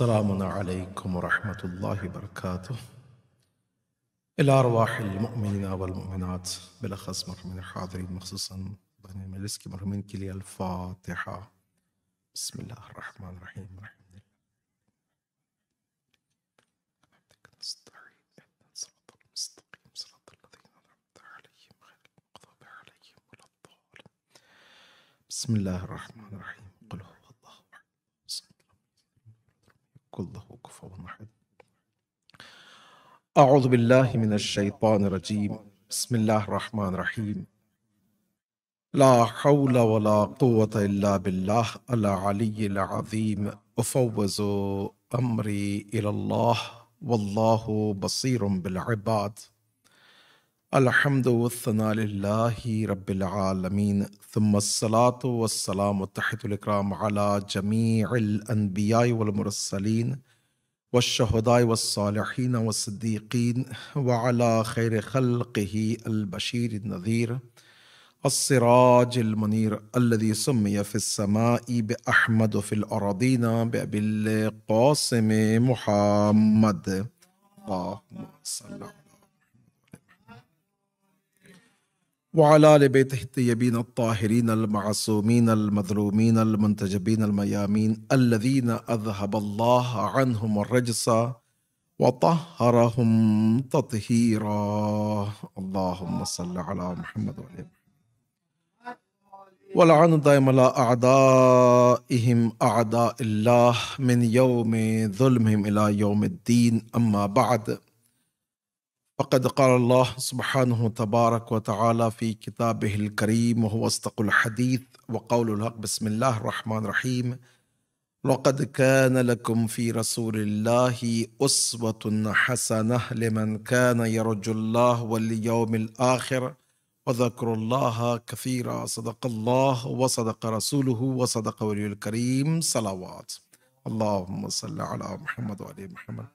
السلام عليكم ورحمة الله وبركاته إلى أرواح المؤمنين والمؤمنات بالأخص مرحومين الحاضرين مخصوصا بني ملسكي مرحومين كلية الفاتحة بسم الله الرحمن الرحيم الحمد بسم الله الرحمن الرحيم الله كفوا أحد أعوذ بالله من الشيطان الرجيم بسم الله الرحمن الرحيم لا حول ولا قوة إلا بالله العلي العظيم أفوز أمري إلى الله والله بصير بالعباد الحمد والثناء لله رب العالمين ثم الصلاة والسلام والتحية الإكرام على جميع الأنبياء والمرسلين والشهداء والصالحين والصديقين وعلى خير خلقه البشير النذير السراج المنير الذي سمي في السماء بأحمد في الأراضين بأبي القاسم محمد اللهم صل على وعلى آل بيته الطيبين الطاهرين المعصومين المظلومين المنتجبين الميامين الذين أذهب الله عنهم الرجس وطهرهم تطهيرا اللهم صل على محمد وعلى ولعن دائما على أعدائهم أعداء الله من يوم ظلمهم إلى يوم الدين أما بعد فقد قال الله سبحانه تبارك وتعالى في كتابه الكريم وهو أصدق الحديث وقول الحق بسم الله الرحمن الرحيم لقد كان لكم في رسول الله أسوة حسنة لمن كان يرجو الله واليوم الآخر وذكر الله كثيرا صدق الله وصدق رسوله وصدق ولي الكريم صلوات اللهم صل على محمد وعلى محمد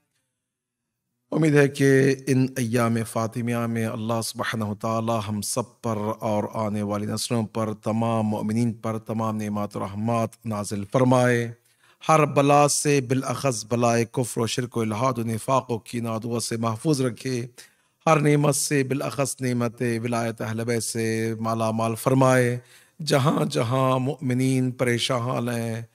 उम्मीद है कि इन अयाम फ़ातिमिया में अल्लाह सुबहान ताली हम सब पर और आने वाली नस्लों पर तमाम ममिन पर तमाम नमत रहमत नाजिल फरमाए हर बला से बिलखज़ बलाए कुफ़र व शिरक लहाद की नादुआ से महफूज रखे हर नेमत से बिलखस नेमत विलायत हलबे से माला माल फरमाए जहाँ जहाँ ममिन परेशान हाल हैं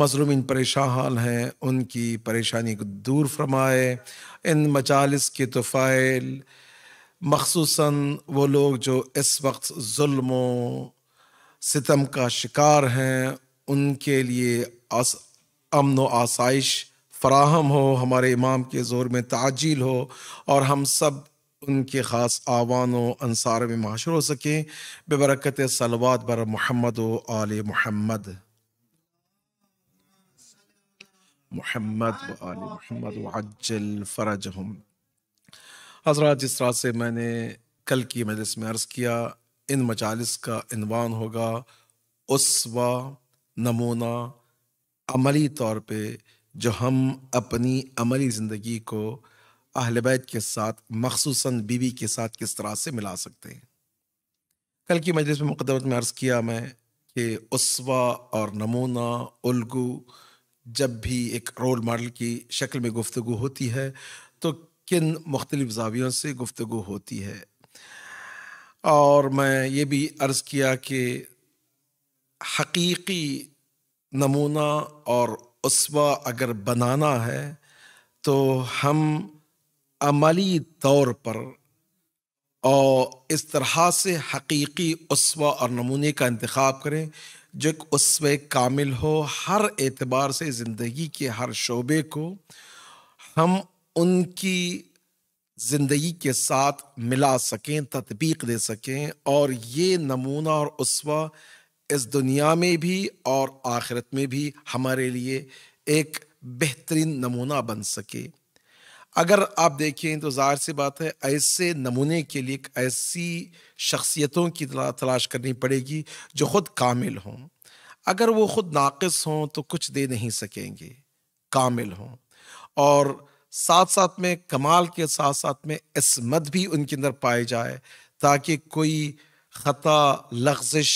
मजलूम परेशान हाल हैं उनकी परेशानी को दूर फरमाए इन मजालस के तोफ़ाइल मखसूस वो लोग जो इस वक्त म सितम का शिकार हैं उनके लिए आस, अमन व आसाइश फराहम हो हमारे इमाम के ज़ोर में ताजील हो और हम सब उनके ख़ास आवान अनसार में माशर हो सकें बेबरकत सलवात बर महमद आल महमद मोहम्मद आल मोहम्मद वजल फ़रजहम हजरात जिस तरह से मैंने कल की मजलिस में अर्ज़ किया इन मजालस का इनवान होगा उसवा नमूना अमली तौर पर जो हम अपनी अमली ज़िंदगी को अहल के साथ मखसूस बीवी के साथ किस तरह से मिला सकते हैं कल की मजलिस में मुकदमत में अर्ज़ किया मैं कि उसवा और नमूना उलगू जब भी एक रोल मॉडल की शक्ल में गुफ्तु होती है तो किन मुख्तलिफ जावियों से गुफ्तु होती है और मैं ये भी अर्ज़ किया कि हकीकी नमूना और उसवा अगर बनाना है तो हम अमली तौर पर और इस तरह से हकीकी उसवा और नमूने का इंतखब करें जो उसमें कामिल हो हर एतबार से ज़िंदगी के हर शोबे को हम उनकी ज़िंदगी के साथ मिला सकें तदबीक दे सकें और ये नमूना और उसवा इस दुनिया में भी और आखिरत में भी हमारे लिए एक बेहतरीन नमूना बन सके अगर आप देखें तो ज़ाहिर सी बात है ऐसे नमूने के लिए ऐसी शख्सियतों की तलाश करनी पड़ेगी जो ख़ुद कामिल हों अगर वो ख़ुद नाकस हों तो कुछ दे नहीं सकेंगे कामिल हों और साथ साथ में कमाल के साथ साथ में इसमत भी उनके अंदर पाई जाए ताकि कोई ख़ता लफ्जिश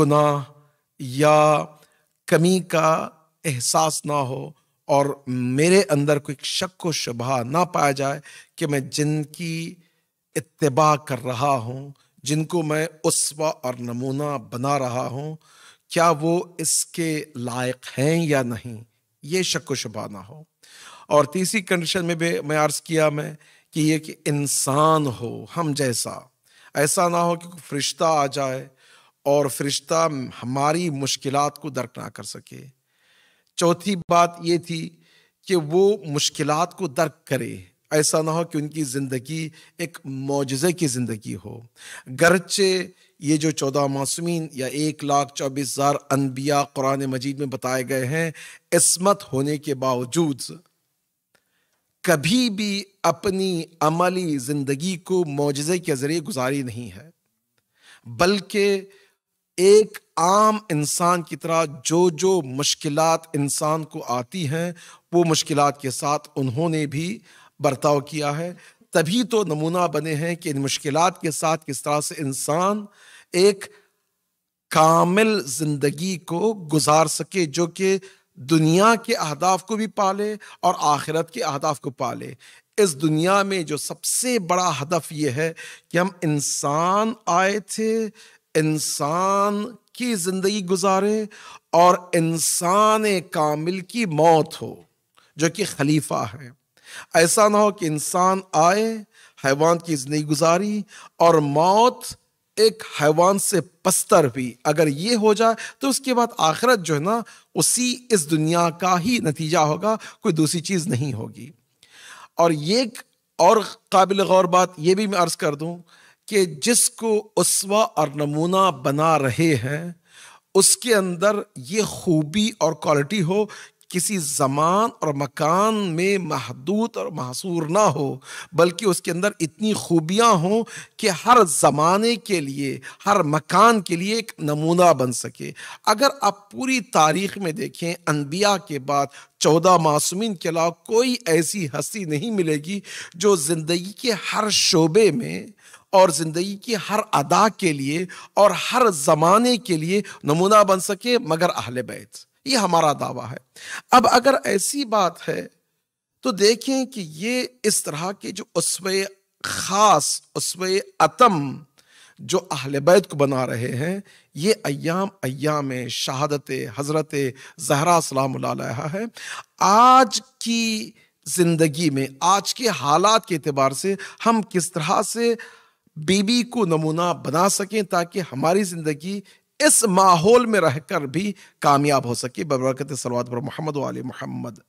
गुनाह या कमी का एहसास ना हो और मेरे अंदर कोई शक को शुभा ना पाया जाए कि मैं जिनकी इतबा कर रहा हूँ जिनको मैं उसवा और नमूना बना रहा हूँ क्या वो इसके लायक हैं या नहीं ये शक व शुबा ना हो और तीसरी कंडीशन में भी मैं अर्ज़ किया मैं कि ये कि इंसान हो हम जैसा ऐसा ना हो कि फरिश्ता आ जाए और फरिश्ता हमारी मुश्किलात को दर्क ना कर सके चौथी बात ये थी कि वो मुश्किल को दर्क करे ऐसा ना हो कि उनकी ज़िंदगी एक मुजज़े की ज़िंदगी हो गरचे ये जो चौदह मासूमिन या एक लाख चौबीस हज़ार अनबिया कुरान मजीद में बताए गए हैं इसमत होने के बावजूद कभी भी अपनी अमली ज़िंदगी को मुजज़े के ज़रिए गुजारी नहीं है बल्कि एक आम इंसान की तरह जो जो मुश्किल इंसान को आती हैं वो मुश्किल के साथ उन्होंने भी बर्ताव किया है तभी तो नमूना बने हैं कि इन मुश्किल के साथ किस तरह से इंसान एक कामिल ज़िंदगी को गुजार सके जो कि दुनिया के अहदाफ को भी पाले और आखिरत के अहदाफ को पाले इस दुनिया में जो सबसे बड़ा हदफ ये है कि हम इंसान आए थे इंसान की जिंदगी गुजारे और इंसान कामिल की मौत हो जो कि खलीफा है ऐसा ना हो कि इंसान आए हैवान की जिंदगी गुजारी और मौत एक हैवान से पस्तर हुई अगर ये हो जाए तो उसके बाद आखिरत जो है ना उसी इस दुनिया का ही नतीजा होगा कोई दूसरी चीज़ नहीं होगी और ये और काबिल गौर बात ये भी मैं अर्ज़ कर दूं कि जिसको उसवा और नमूना बना रहे हैं उसके अंदर ये खूबी और क्वालिटी हो किसी जमान और मकान में महदूद और महसूर ना हो बल्कि उसके अंदर इतनी खूबियाँ हों कि हर ज़माने के लिए हर मकान के लिए एक नमूना बन सके अगर आप पूरी तारीख में देखें अनबिया के बाद चौदह मासूमिन के अलावा कोई ऐसी हस्ती नहीं मिलेगी जो ज़िंदगी के हर शोबे में और ज़िंदगी की हर अदा के लिए और हर ज़माने के लिए नमूना बन सके मगर अहल बैत ये हमारा दावा है अब अगर ऐसी बात है तो देखें कि ये इस तरह के जो उसव ख़ास उसव अतम जो अहल बैत को बना रहे हैं ये अयाम अयाम शहादत हज़रत जहरा सलाम है आज की ज़िंदगी में आज के हालात के अतबार से हम किस तरह से बीबी को नमूना बना सकें ताकि हमारी ज़िंदगी इस माहौल में रहकर भी कामयाब हो सके बबरकत सलवाद पर मोहम्मद वाल मोहम्मद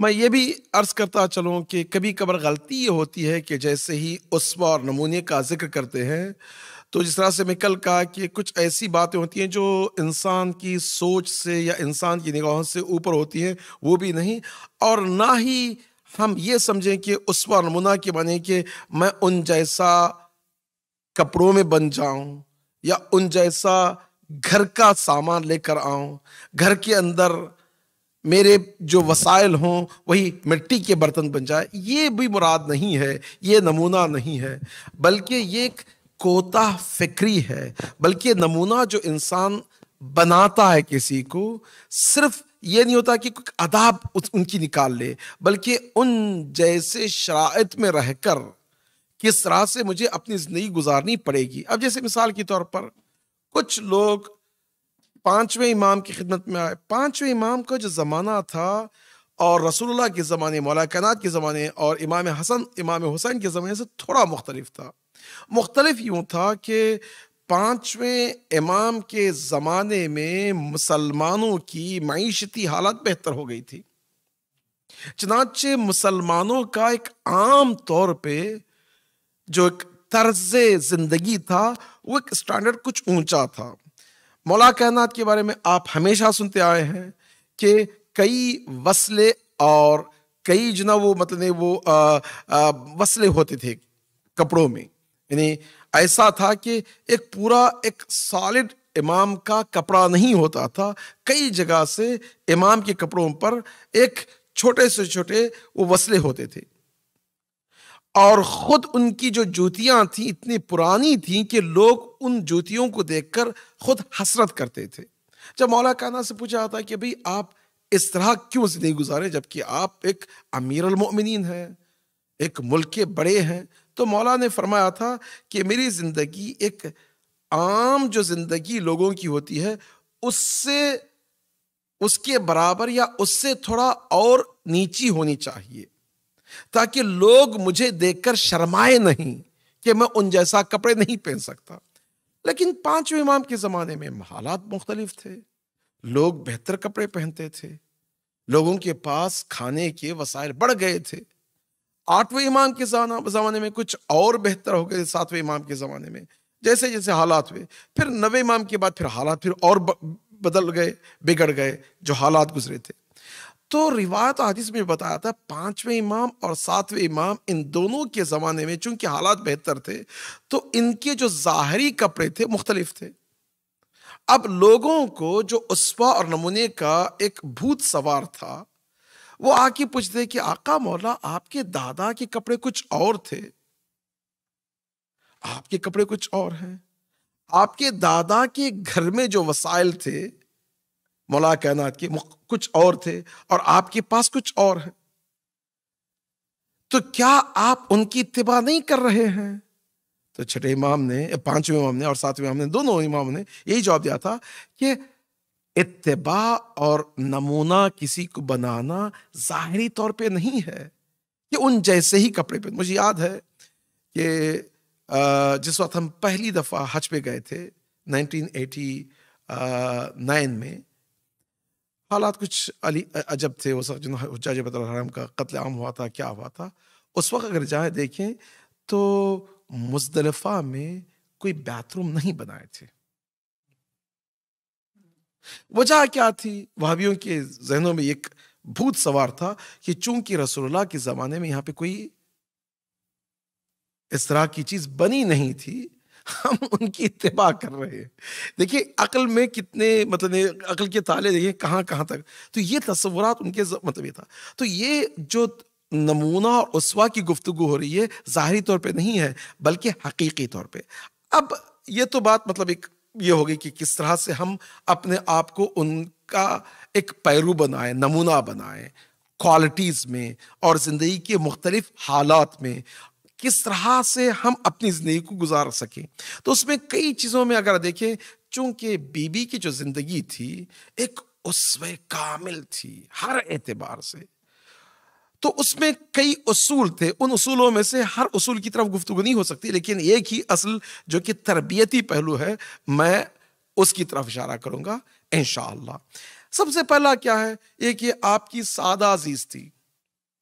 मैं ये भी अर्ज़ करता चलूँ कि कभी कभार गलती ये होती है कि जैसे ही उस्वा और नमूने का जिक्र करते हैं तो जिस तरह से मैं कल कहा कि कुछ ऐसी बातें होती हैं जो इंसान की सोच से या इंसान की निगाहों से ऊपर होती हैं वो भी नहीं और ना ही हम ये समझें कि उस पर नमूना के बने कि मैं उन जैसा कपड़ों में बन जाऊं या उन जैसा घर का सामान लेकर आऊं घर के अंदर मेरे जो वसाइल हों वही मिट्टी के बर्तन बन जाए ये भी मुराद नहीं है ये नमूना नहीं है बल्कि ये एक कोता फिक्री है बल्कि नमूना जो इंसान बनाता है किसी को सिर्फ ये नहीं होता कि कोई अदाब उनकी निकाल ले बल्कि उन जैसे शराइत में रहकर किस तरह से मुझे अपनी ज़िंदगी गुजारनी पड़ेगी अब जैसे मिसाल के तौर पर कुछ लोग पांचवें इमाम की खिदमत में आए पांचवें इमाम का जो ज़माना था और रसूलुल्लाह के ज़माने मौला कायनात के ज़माने और इमाम हसन इमाम हुसैन के ज़माने से थोड़ा मुख्तलिफ था मुख्तलिफ यूं था कि पांचवें इमाम के ज़माने में मुसलमानों की मीशती हालत बेहतर हो गई थी चनाचे मुसलमानों का एक आम तौर पे जो एक तर्ज ज़िंदगी था वो एक स्टैंडर्ड कुछ ऊंचा था मौला कहनात के बारे में आप हमेशा सुनते आए हैं कि कई वसले और कई जो ना वो मतलब वो आ, आ, वसले होते थे कपड़ों में यानी ऐसा था कि एक पूरा एक सॉलिड इमाम का कपड़ा नहीं होता था कई जगह से इमाम के कपड़ों पर एक छोटे से छोटे वो वसले होते थे और ख़ुद उनकी जो जूतियां थी इतनी पुरानी थी कि लोग उन जूतियों को देखकर खुद हसरत करते थे जब मौला काना से पूछा था कि भाई आप इस तरह क्यों से नहीं गुजारे जबकि आप एक अमीर अमीरमिन हैं एक मुल्क के बड़े हैं तो मौला ने फरमाया था कि मेरी ज़िंदगी एक आम जो ज़िंदगी लोगों की होती है उससे उसके बराबर या उससे थोड़ा और नीची होनी चाहिए ताकि लोग मुझे देखकर शर्माए नहीं कि मैं उन जैसा कपड़े नहीं पहन सकता लेकिन पांचवें इमाम के ज़माने में हालात मुख्तलिफ थे लोग बेहतर कपड़े पहनते थे लोगों के पास खाने के वसायल बढ़ गए थे आठवें इमाम के ज़माने में कुछ और बेहतर हो गए सातवें इमाम के ज़माने में जैसे जैसे हालात हुए फिर नवे इमाम के बाद फिर हालात फिर और बदल गए बिगड़ गए जो हालात गुजरे थे तो रिवायत हदीस में बताया था पांचवें इमाम और सातवें इमाम इन दोनों के ज़माने में चूंकि हालात बेहतर थे तो इनके जो ज़ाहरी कपड़े थे मुख्तलिफ थे अब लोगों को जो उस्वा और नमूने का एक भूत सवार था वो आके पूछते कि आका मौला आपके दादा के कपड़े कुछ और थे आपके कपड़े कुछ और हैं आपके दादा के घर में जो वसाइल थे मौला कायनात के कुछ और थे और आपके पास कुछ और है तो क्या आप उनकी इतबा नहीं कर रहे हैं तो छठे इमाम ने पांचवें इमाम ने और सातवें इमाम ने दोनों इमाम ने यही जवाब दिया था कि इतबा और नमूना किसी को बनाना ज़ाहरी तौर पे नहीं है ये उन जैसे ही कपड़े पे मुझे याद है कि जिस वक्त हम पहली दफ़ा हज पे गए थे 1989 में हालात कुछ अली अजब थे वो सब जिन बतम का कत्ल आम हुआ था क्या हुआ था उस वक्त अगर जाए देखें तो मुजदलफ़ा में कोई बाथरूम नहीं बनाए थे वजह क्या थी भाभीियों के जहनों में एक भूत सवार था कि चूंकि रसोल्ला के ज़माने में यहां पे कोई इस तरह की चीज़ बनी नहीं थी हम उनकी इतबा कर रहे हैं देखिए अकल में कितने मतलब अकल के ताले देखिए कहाँ कहाँ तक तो ये तस्वुरा उनके मतलब था तो ये जो नमूना और उसवा की गुफ्तु हो रही है ज़ाहरी तौर पे नहीं है बल्कि हकीकी तौर पे अब ये तो बात मतलब एक ये होगी कि किस तरह से हम अपने आप को उनका एक पैरू बनाएं नमूना बनाएं क्वालिटीज़ में और ज़िंदगी के मुख्तलिफ हालात में किस तरह से हम अपनी ज़िंदगी को गुजार सकें तो उसमें कई चीज़ों में अगर देखें चूंकि बीबी की जो ज़िंदगी थी एक उसवे कामिल थी हर एतबार से तो उसमें कई असूल थे उन असूलों में से हर असूल की तरफ गुफ्तु नहीं हो सकती लेकिन एक ही असल जो कि तरबियती पहलू है मैं उसकी तरफ इशारा करूँगा इन सबसे पहला क्या है एक ये आपकी सादा अजीज थी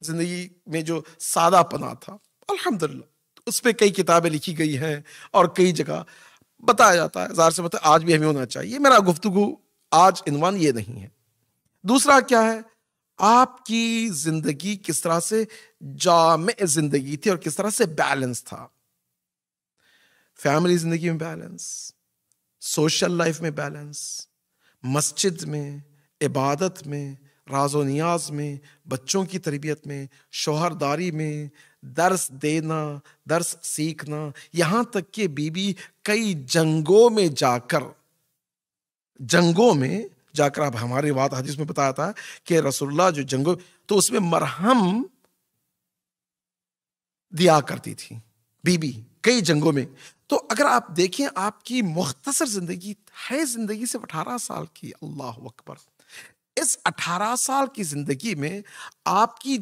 ज़िंदगी में जो सादा पना था अल्हम्दुलिल्लाह तो उस पर कई किताबें लिखी गई हैं और कई जगह बताया जाता है ज़ाहिर से बताया आज भी हमें होना चाहिए मेरा गुफ्तु आज इनवान ये नहीं है दूसरा क्या है आपकी जिंदगी किस तरह से जाम जिंदगी थी और किस तरह से बैलेंस था फैमिली जिंदगी में बैलेंस सोशल लाइफ में बैलेंस मस्जिद में इबादत में राजो नियाज में बच्चों की तरबियत में शोहरदारी में दर्स देना दर्स सीखना यहाँ तक कि बीबी कई जंगों में जाकर जंगों में जाकर आप हमारी बात हदीस में बताया था कि रसुल्ला जो जंगो तो उसमें मरहम दिया करती थी बीबी कई जंगों में तो अगर आप देखें आपकी मुख्तसर जिंदगी है जिंदगी सिर्फ अठारह साल की अल्लाह अकबर इस अठारह साल की जिंदगी में आपकी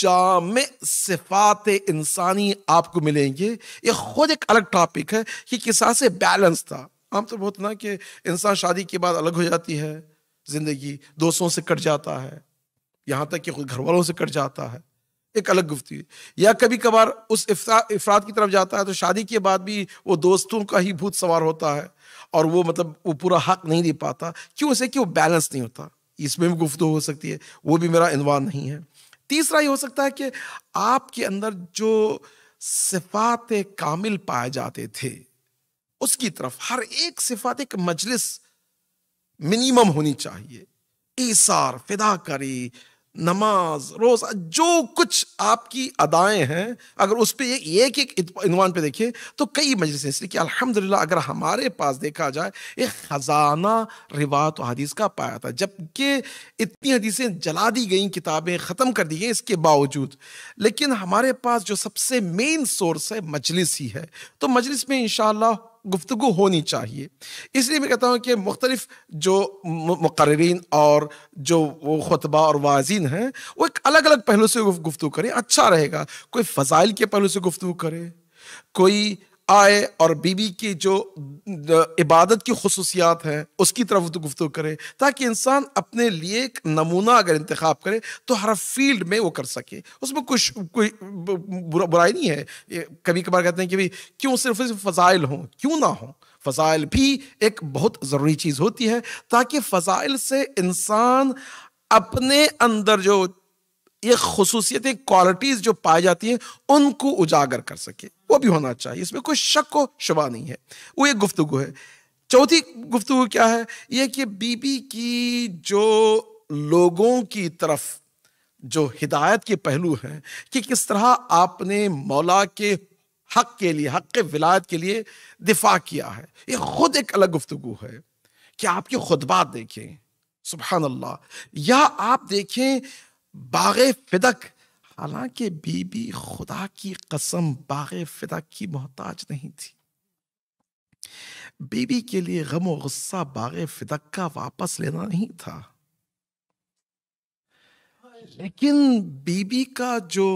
जाम सिफात इंसानी आपको मिलेंगे ये खुद एक अलग टॉपिक है कि किसान से बैलेंस था आमतौर तो बहुत ना कि इंसान शादी के बाद अलग हो जाती है जिंदगी दोस्तों से कट जाता है यहाँ तक कि घर वालों से कट जाता है एक अलग गुफ्ती या कभी कभार उस इफराद की तरफ जाता है तो शादी के बाद भी वो दोस्तों का ही भूत सवार होता है और वो मतलब वो पूरा हक नहीं दे पाता क्यों उसे कि वो बैलेंस नहीं होता इसमें भी गुफ्तु हो सकती है वो भी मेरा इनवान नहीं है तीसरा ये हो सकता है कि आपके अंदर जो सिफात कामिल पाए जाते थे उसकी तरफ हर एक सिफात एक मजलिस मिनिमम होनी चाहिए ईसार फिदाकारी नमाज रोज जो कुछ आपकी अदाएं हैं अगर उस पर एक एक इनवान पे देखिए तो कई मजलिस इसलिए कि अगर हमारे पास देखा जाए एक ख़जाना रिवात हदीस का पाया था जबकि इतनी हदीसें जला दी गई किताबें ख़त्म कर दी गई इसके बावजूद लेकिन हमारे पास जो सबसे मेन सोर्स है मजलिस ही है तो मजलिस में इन गुफ्तु होनी चाहिए इसलिए मैं कहता हूँ कि मुख्तलिफ जो मुकर्रीन और जो वो खुतबा और वाजीन हैं वो एक अलग अलग पहलू से गुफ्तु करें अच्छा रहेगा कोई फ़जाइल के पहलू से गुफ्तु करे कोई आए और बीबी की जो इबादत की खसूसियात हैं उसकी तरफ गुफ्तु करे ताकि इंसान अपने लिए एक नमूना अगर इंतखब करे तो हर फील्ड में वो कर सके उसमें कुछ कोई बुरा, बुराई नहीं है कभी कभार कहते हैं कि भाई क्यों सिर्फ फ़जाइल हों क्यों ना हों फ़जाइल भी एक बहुत ज़रूरी चीज़ होती है ताकि फ़जाइल से इंसान अपने अंदर जो ये खसूसियतें क्वालिटीज जो पाई जाती हैं उनको उजागर कर सके वो भी होना चाहिए इसमें कोई शक को शुबा नहीं है वो एक गुफ्तु है चौथी गुफ्तु क्या है ये कि बीबी की जो लोगों की तरफ जो हिदायत के पहलू हैं कि किस तरह आपने मौला के हक के लिए हक के विलायत के लिए दिफा किया है ये खुद एक अलग गुफ्तु है कि आपकी खुदबात देखें सुबहान अल्लाह या आप देखें बाग फिदक हालांकि बीबी खुदा की कसम बाग फिदक की मोहताज नहीं थी बीबी के लिए गम और गुस्सा बाग फिदक का वापस लेना नहीं था लेकिन बीबी का जो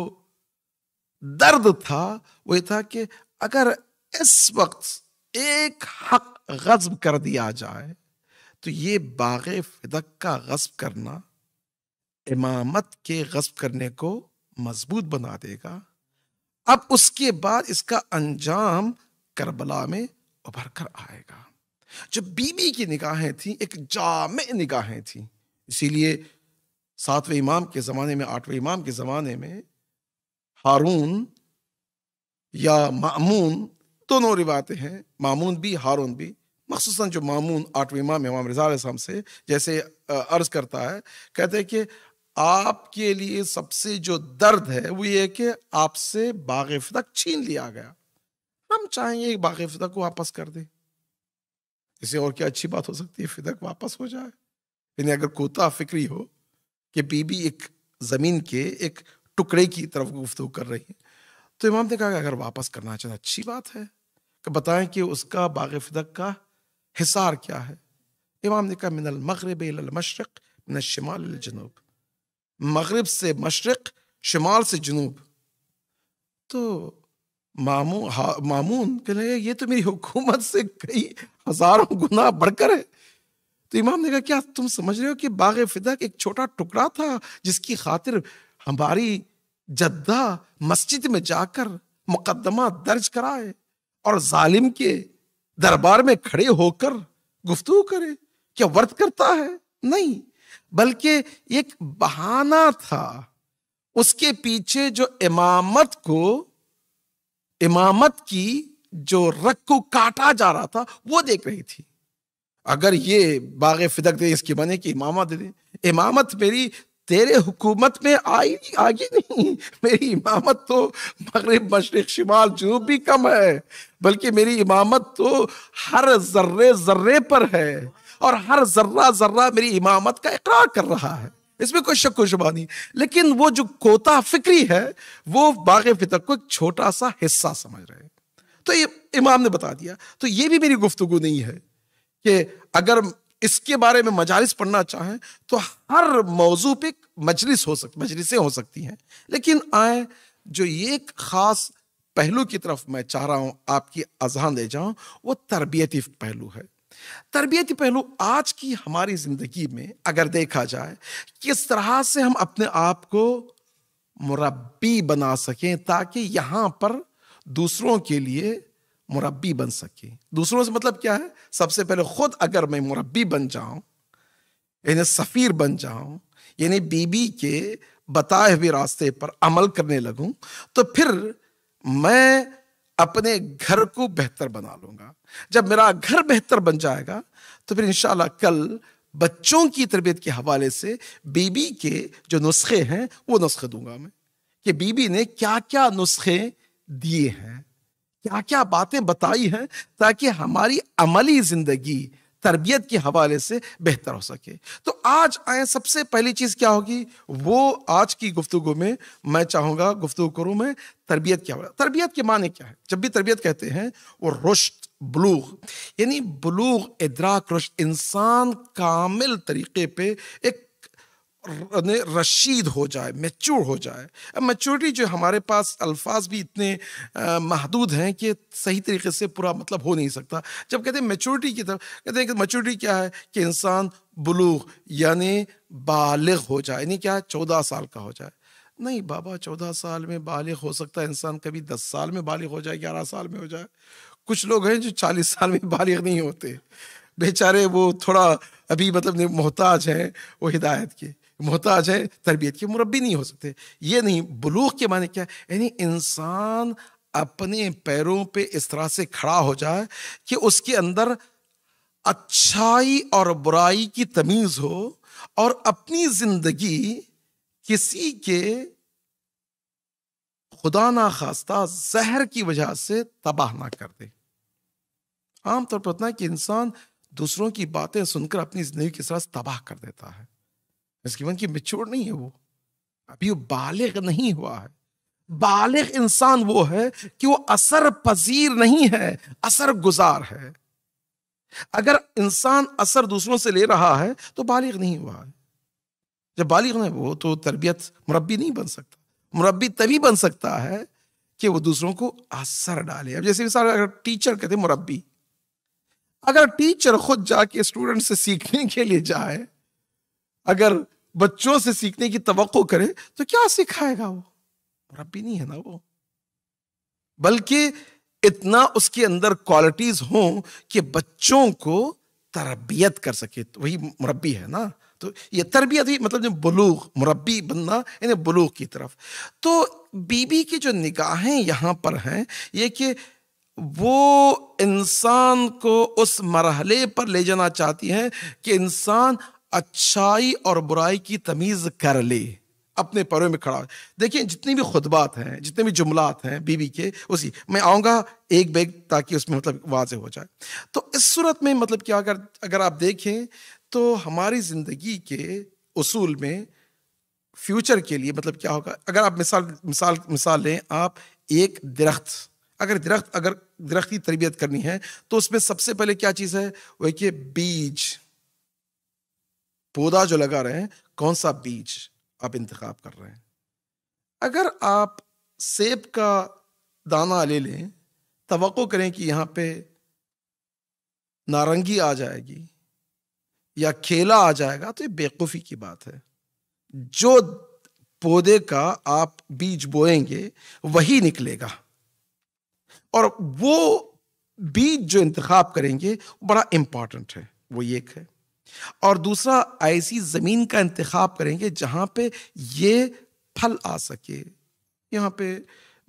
दर्द था वो ये था कि अगर इस वक्त एक हक गजब कर दिया जाए तो ये बाग फिदक का गजब करना इमामत के गस्ब करने को मजबूत बना देगा अब उसके बाद इसका अंजाम करबला में उभर कर आएगा जो बीबी की निगाहें थी एक जाम निगाहें थी इसीलिए सातवें इमाम के ज़माने में आठवें इमाम के ज़माने में हारून या मामून दोनों रिवायतें हैं मामून भी हारून भी मखसूस जो मामून आठवें इमाम इमाम रजा से जैसे अर्ज़ करता है कहते हैं कि आपके लिए सबसे जो दर्द है वो ये कि आपसे बाग फिदा छीन लिया गया हम चाहेंगे बाग फिदा को वापस कर दें इसे और क्या अच्छी बात हो सकती है फिदक वापस हो जाए यानी अगर कोता फिक्री हो कि बीबी एक ज़मीन के एक टुकड़े की तरफ गुफ्तु कर रही है तो इमाम ने कहा कि अगर वापस करना चाहे तो अच्छी बात है कि बताएं कि उसका बाग फिदक का हिसार क्या है इमाम ने कहा मिनल मगरब मशरक़ मिन शमाल जनूब मगरब से मशरक़ शुमाल से जनूब तो मामू हा, मामून कहने लगे ये तो मेरी हुकूमत से कई हज़ारों गुना बढ़कर है तो इमाम ने कहा क्या तुम समझ रहे हो कि बाग फिदा एक छोटा टुकड़ा था जिसकी खातिर हमारी जद्दा मस्जिद में जाकर मुकदमा दर्ज कराए और जालिम के दरबार में खड़े होकर गुफ्तु करे क्या वर्त करता है नहीं बल्कि एक बहाना था उसके पीछे जो इमामत को इमामत की जो रख को काटा जा रहा था वो देख रही थी अगर ये बाग फिदक दे इसकी बने कि इमामत दे इमामत मेरी तेरे हुकूमत में आई आगे नहीं मेरी इमामत तो मगरब मशरक शिमाल जो भी कम है बल्कि मेरी इमामत तो हर जर्रे जर्रे पर है और हर जर्रा जर्रा मेरी इमामत का इकरार कर रहा है इसमें कोई शक शुबा नहीं लेकिन वो जो कोता फिक्री है वो बाग फितर को एक छोटा सा हिस्सा समझ रहे हैं तो ये इमाम ने बता दिया तो ये भी मेरी गुफ्तगु नहीं है कि अगर इसके बारे में मजालिस पढ़ना चाहें तो हर मौजू पे मजलिस हो सक मजलिसें हो सकती हैं लेकिन आए जो ये एक ख़ास पहलू की तरफ मैं चाह रहा हूँ आपकी अजहान ले जाऊँ वो तरबियती पहलू है तरबियती पहलू आज की हमारी ज़िंदगी में अगर देखा जाए किस तरह से हम अपने आप को मुरबी बना सकें ताकि यहां पर दूसरों के लिए मुरबी बन सके दूसरों से मतलब क्या है सबसे पहले खुद अगर मैं मुरबी बन जाऊं यानी सफ़ीर बन जाऊं यानी बीबी के बताए हुए रास्ते पर अमल करने लगूं तो फिर मैं अपने घर को बेहतर बना लूंगा जब मेरा घर बेहतर बन जाएगा तो फिर इंशाल्लाह कल बच्चों की तरबियत के हवाले से बीबी के जो नुस्खे हैं वो नुस्खे दूंगा मैं कि बीबी ने क्या क्या नुस्खे दिए हैं क्या क्या बातें बताई हैं ताकि हमारी अमली जिंदगी तरबियत के हवाले से बेहतर हो सके तो आज आए सबसे पहली चीज़ क्या होगी वो आज की गुफ्तु में मैं चाहूँगा गुफ्तु करूँ मैं तरबियत क्या हवाला तरबियत के माने क्या है जब भी तरबियत कहते हैं वो रुश्त बलूग यानी बलूग इदराक रुश्त इंसान कामिल तरीके पे एक रशीद हो जाए मैच्योर हो जाए अब मैच्योरिटी जो हमारे पास अल्फाज भी इतने महदूद हैं कि सही तरीके से पूरा मतलब हो नहीं सकता जब कहते हैं मैच्योरिटी की तरफ कहते हैं कि मैच्योरिटी क्या है कि इंसान बलूग यानी बालग हो जाए यानी क्या चौदह साल का हो जाए नहीं बाबा चौदह साल में बालिग हो सकता है इंसान कभी दस साल में बालिग हो जाए ग्यारह साल में हो जाए कुछ लोग हैं जो चालीस साल में बालिग नहीं होते बेचारे वो थोड़ा अभी मतलब मोहताज हैं वो हिदायत के मोहताज है तरबियत के मुरबी नहीं हो सकते ये नहीं बलूक के माने क्या यानी इंसान अपने पैरों पे इस तरह से खड़ा हो जाए कि उसके अंदर अच्छाई और बुराई की तमीज़ हो और अपनी ज़िंदगी किसी के खुदा ना खास्ता जहर की वजह से तबाह ना कर दे आमतौर पर उतना कि इंसान दूसरों की बातें सुनकर अपनी ज़िंदगी किस तरह तबाह कर देता है गिवन कि मेच्योर नहीं है वो अभी वो बालिग नहीं हुआ है बालिग इंसान वो है कि वो असर पजीर नहीं है असर गुजार है अगर इंसान असर दूसरों से ले रहा है तो बालिग नहीं हुआ है जब बालिग नहीं वो तो तरबियत मुरबी नहीं बन सकता मुरबी तभी बन सकता है कि वो दूसरों को असर डाले अब जैसे मिसाल अगर टीचर कहते मुरबी अगर टीचर खुद जाके स्टूडेंट से सीखने के लिए जाए अगर बच्चों से सीखने की तो करे तो क्या सिखाएगा वो रबी नहीं है ना वो बल्कि इतना उसके अंदर क्वालिटीज हो कि बच्चों को तरबियत कर सके तो वही मुरबी है ना तो ये तरबियत ही मतलब जो बलूक मुरबी बनना यानी बलूक की तरफ तो बीबी की जो निगाहें यहाँ पर हैं ये कि वो इंसान को उस मरहले पर ले जाना चाहती हैं कि इंसान अच्छाई और बुराई की तमीज कर ले अपने पैरों में खड़ा देखिए जितनी भी खुतबात हैं जितने भी जुमलात हैं बीबी के उसी मैं आऊंगा एक बैग ताकि उसमें मतलब वाज हो जाए तो इस सूरत में मतलब क्या अगर अगर आप देखें तो हमारी ज़िंदगी के उसूल में फ्यूचर के लिए मतलब क्या होगा अगर आप मिसाल मिसाल मिसाल लें आप एक दरख्त अगर दरख्त अगर दरख्त की तरबियत करनी है तो उसमें सबसे पहले क्या चीज़ है वह कि बीज पौधा जो लगा रहे हैं कौन सा बीज आप इंतखब कर रहे हैं अगर आप सेब का दाना ले लें तो करें कि यहाँ पे नारंगी आ जाएगी या केला आ जाएगा तो ये बेवकूफ़ी की बात है जो पौधे का आप बीज बोएंगे वही निकलेगा और वो बीज जो इंतखब करेंगे बड़ा इम्पॉर्टेंट है वो एक है और दूसरा ऐसी ज़मीन का इंतखब करेंगे जहाँ पे ये फल आ सके यहाँ पे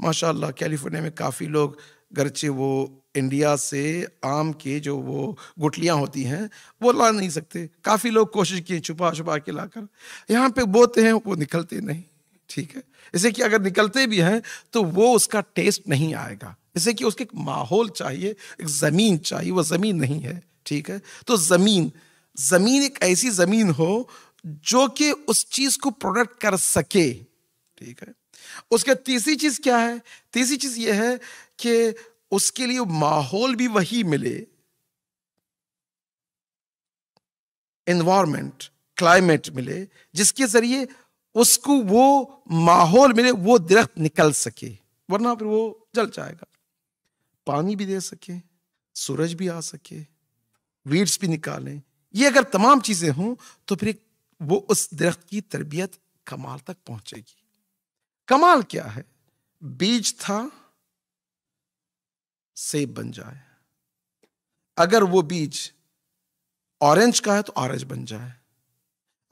माशाल्लाह कैलिफोर्निया में काफ़ी लोग गरचे वो इंडिया से आम के जो वो गुटलियाँ होती हैं वो ला नहीं सकते काफ़ी लोग कोशिश किए छुपा छुपा के लाकर यहाँ पे बोते हैं वो निकलते नहीं ठीक है इसे कि अगर निकलते भी हैं तो वो उसका टेस्ट नहीं आएगा इसे कि उसके एक माहौल चाहिए एक ज़मीन चाहिए वह ज़मीन नहीं है ठीक है तो ज़मीन जमीन एक ऐसी जमीन हो जो कि उस चीज को प्रोडक्ट कर सके ठीक है उसके तीसरी चीज क्या है तीसरी चीज यह है कि उसके लिए माहौल भी वही मिले इन्वायरमेंट क्लाइमेट मिले जिसके जरिए उसको वो माहौल मिले वो दरख्त निकल सके वरना फिर वो जल जाएगा पानी भी दे सके सूरज भी आ सके वीड्स भी निकालें ये अगर तमाम चीजें हों तो फिर वो उस दरख्त की तरबियत कमाल तक पहुंचेगी कमाल क्या है बीज था सेब बन जाए अगर वो बीज ऑरेंज का है तो ऑरेंज बन जाए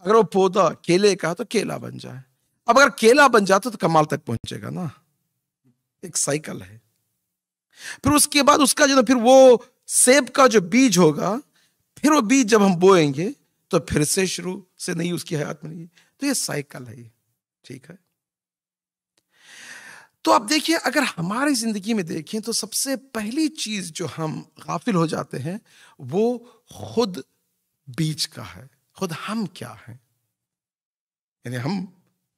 अगर वो पौधा केले का है तो केला बन जाए अब अगर केला बन जाता तो कमाल तक पहुंचेगा ना एक साइकिल है फिर उसके बाद उसका जो फिर वो सेब का जो बीज होगा फिर वो बीज जब हम बोएंगे तो फिर से शुरू से नहीं उसकी हयात मिलेगी तो ये साइकिल है ठीक है तो आप देखिए अगर हमारी जिंदगी में देखें तो सबसे पहली चीज जो हम गाफिल हो जाते हैं वो खुद बीज का है खुद हम क्या है यानी हम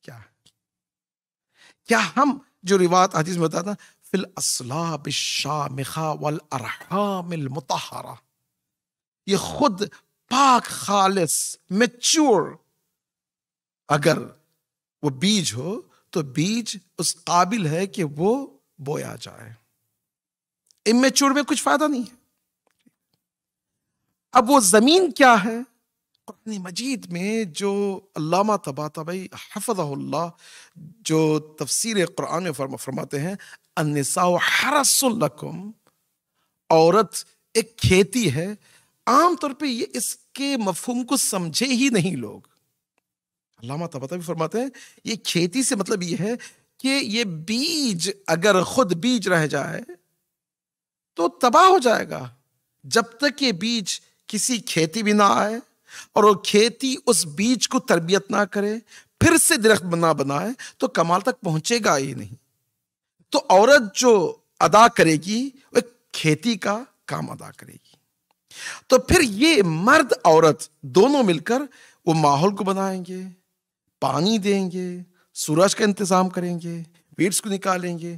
क्या है क्या हम जो रिवात हदीस में बताता फिल असला बिशा मिखा वल अरहा मिल मुतहरा ये खुद पाक खालिस मेच्योर अगर वो बीज हो तो बीज उस काबिल है कि वो बोया जाए इमेच्योर में कुछ फायदा नहीं है अब वो जमीन क्या है अपनी मजीद में जो अल्लामा तबाई हफ्ला जो तफसीर कुरान फरमाते हैं अनसा हरसुल औरत एक खेती है आमतौर पे ये इसके मफहम को समझे ही नहीं लोग अल्लामा तबता भी फरमाते हैं ये खेती से मतलब ये है कि ये बीज अगर खुद बीज रह जाए तो तबाह हो जाएगा जब तक ये बीज किसी खेती भी ना आए और वो खेती उस बीज को तरबियत ना करे फिर से दरख्त बना बनाए तो कमाल तक पहुंचेगा ही नहीं तो औरत जो अदा करेगी वह खेती का काम अदा करेगी तो फिर ये मर्द औरत दोनों मिलकर वो माहौल को बनाएंगे पानी देंगे सूरज का इंतजाम करेंगे वीड्स को निकालेंगे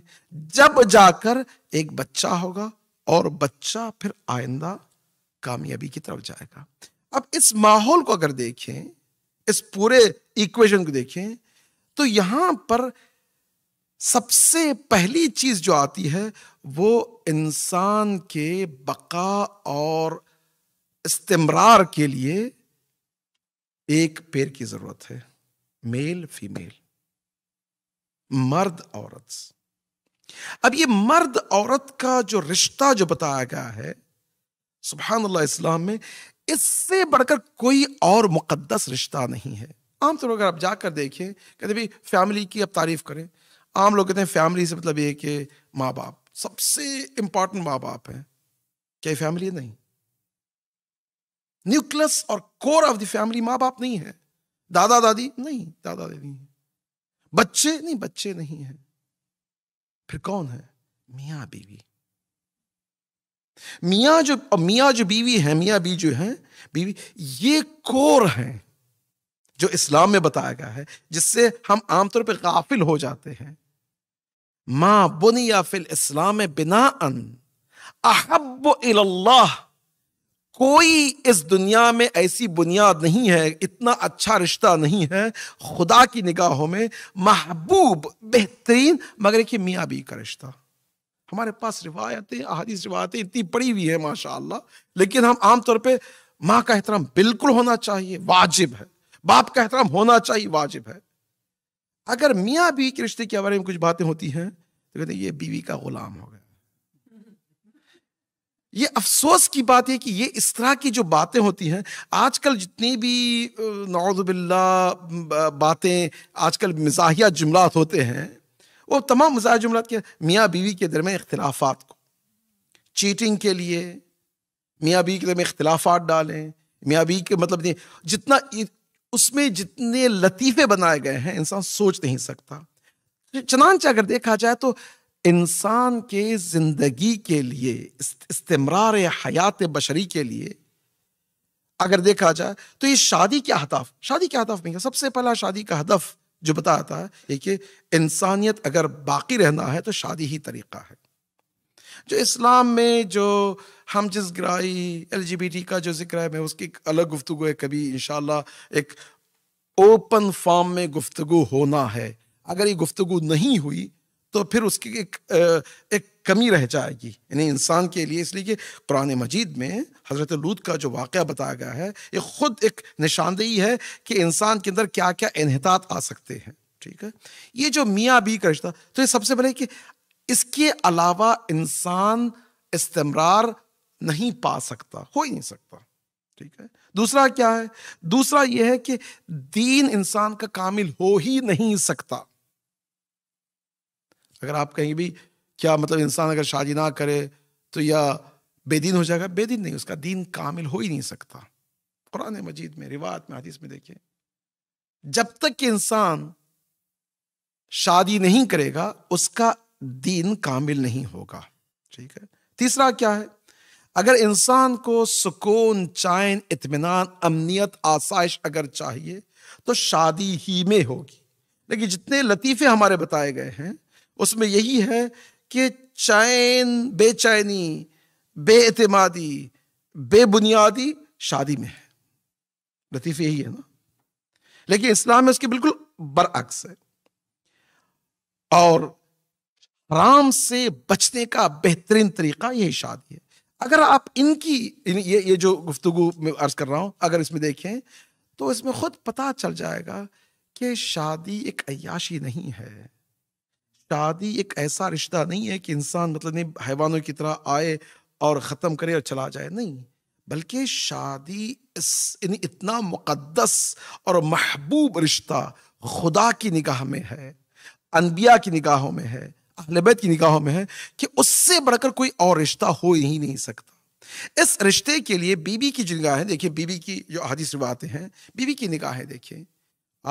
जब जाकर एक बच्चा होगा और बच्चा फिर आइंदा कामयाबी की तरफ जाएगा अब इस माहौल को अगर देखें इस पूरे इक्वेशन को देखें तो यहां पर सबसे पहली चीज जो आती है वो इंसान के बका और इस्तेमरार के लिए एक पेड़ की जरूरत है मेल फीमेल मर्द औरत अब ये मर्द औरत का जो रिश्ता जो बताया गया है सुबहान इस्लाम में इससे बढ़कर कोई और मुकद्दस रिश्ता नहीं है आमतौर अगर आप जाकर देखें कहते भाई फैमिली की आप तारीफ करें आम लोग कहते हैं फैमिली से मतलब ये कि माँ बाप सबसे इंपॉर्टेंट माँ बाप है क्या फैमिली नहीं न्यूक्लियस और कोर ऑफ द फैमिली माँ बाप नहीं है दादा दादी नहीं दादा दादी नहीं बच्चे नहीं बच्चे नहीं है फिर कौन है मियाँ बीवी मियाँ जो मियाँ जो बीवी है मियाँ बी जो है बीवी ये कोर है जो इस्लाम में बताया गया है जिससे हम आमतौर पर गाफिल हो जाते हैं मा बुनिया फिल इस्लाम बिना अन अहब अल्लाह कोई इस दुनिया में ऐसी बुनियाद नहीं है इतना अच्छा रिश्ता नहीं है खुदा की निगाहों में महबूब बेहतरीन मगर कि मियाँ बी का रिश्ता हमारे पास रिवायतें अहादीस रिवायतें इतनी पड़ी हुई है माशा लेकिन हम आमतौर पर माँ का एहतराम बिल्कुल होना चाहिए वाजिब है बाप का एहतराम होना चाहिए वाजिब है अगर मियाँ बीवी के रिश्ते के बारे में कुछ बातें होती हैं तो कहते हैं ये बीवी का गुलाम हो गया ये अफसोस की बात है कि ये इस तरह की जो बातें होती हैं आजकल जितनी भी नौजबिल्ला बातें आजकल मिजाहिया जुमलात होते हैं वो तमाम मजाह जुमलात के मियाँ बीवी के दरमियान इख्तलाफात को चीटिंग के लिए मियाँ बीवी के दरमियान इख्तलाफात डालें मियाँ बीवी के मतलब नहीं जितना उसमें जितने लतीफे बनाए गए हैं इंसान सोच नहीं सकता चनानचा अगर देखा जाए तो इंसान के जिंदगी के लिए इस्तेमरार हयात बशरी के लिए अगर देखा जाए तो ये शादी के अहताफ शादी के नहीं है सबसे पहला शादी का हदफ जो बताता है देखिए कि इंसानियत अगर बाकी रहना है तो शादी ही तरीका है जो इस्लाम में जो हम जिस ग्राही एल का जो जिक्र है मैं उसकी अलग गुफ्तु है कभी इन एक ओपन फॉर्म में गुफ्तु होना है अगर ये गुफ्तु नहीं हुई तो फिर उसकी एक एक कमी रह जाएगी यानी इंसान के लिए इसलिए कि कुरान मजीद में हज़रत लूत का जो वाक़ बताया गया है ये ख़ुद एक निशानदेही है कि इंसान के अंदर क्या क्या इनहतात आ सकते हैं ठीक है ये जो मियाँ बी का रिश्ता तो ये सबसे पहले कि इसके अलावा इंसान इस्तेमरार नहीं पा सकता हो ही नहीं सकता ठीक है दूसरा क्या है दूसरा यह है कि दीन इंसान का कामिल हो ही नहीं सकता अगर आप कहीं भी क्या मतलब इंसान अगर शादी ना करे तो या बेदीन हो जाएगा बेदीन नहीं उसका दीन कामिल हो ही नहीं सकता कुरान मजीद में रिवायत में हदीस में देखिए जब तक कि इंसान शादी नहीं करेगा उसका दीन कामिल नहीं होगा ठीक है तीसरा क्या है अगर इंसान को सुकून चैन इतमान अमनीत आसाइश अगर चाहिए तो शादी ही में होगी लेकिन जितने लतीफ़े हमारे बताए गए हैं उसमें यही है कि चैन बेचैनी बेअतमादी बेबुनियादी शादी में है लतीफे यही है ना लेकिन इस्लाम में उसके बिल्कुल बरअक्स है और आराम से बचने का बेहतरीन तरीका यही शादी है अगर आप इनकी इन, ये ये जो गुफ्तगु में अर्ज कर रहा हूँ अगर इसमें देखें तो इसमें खुद पता चल जाएगा कि शादी एक अयाशी नहीं है शादी एक ऐसा रिश्ता नहीं है कि इंसान मतलब नहीं हैवानों की तरह आए और ख़त्म करे और चला जाए नहीं बल्कि शादी इस इतना मुक़दस और महबूब रिश्ता खुदा की निगाह में है अनबिया की निगाहों में है अहल की निगाहों में है कि उससे बढ़कर कोई और रिश्ता हो ही नहीं सकता इस रिश्ते के लिए बीबी की जो निगाहें देखिए बीबी की जो हदीस रिवातें हैं बीबी की निगाहें देखिए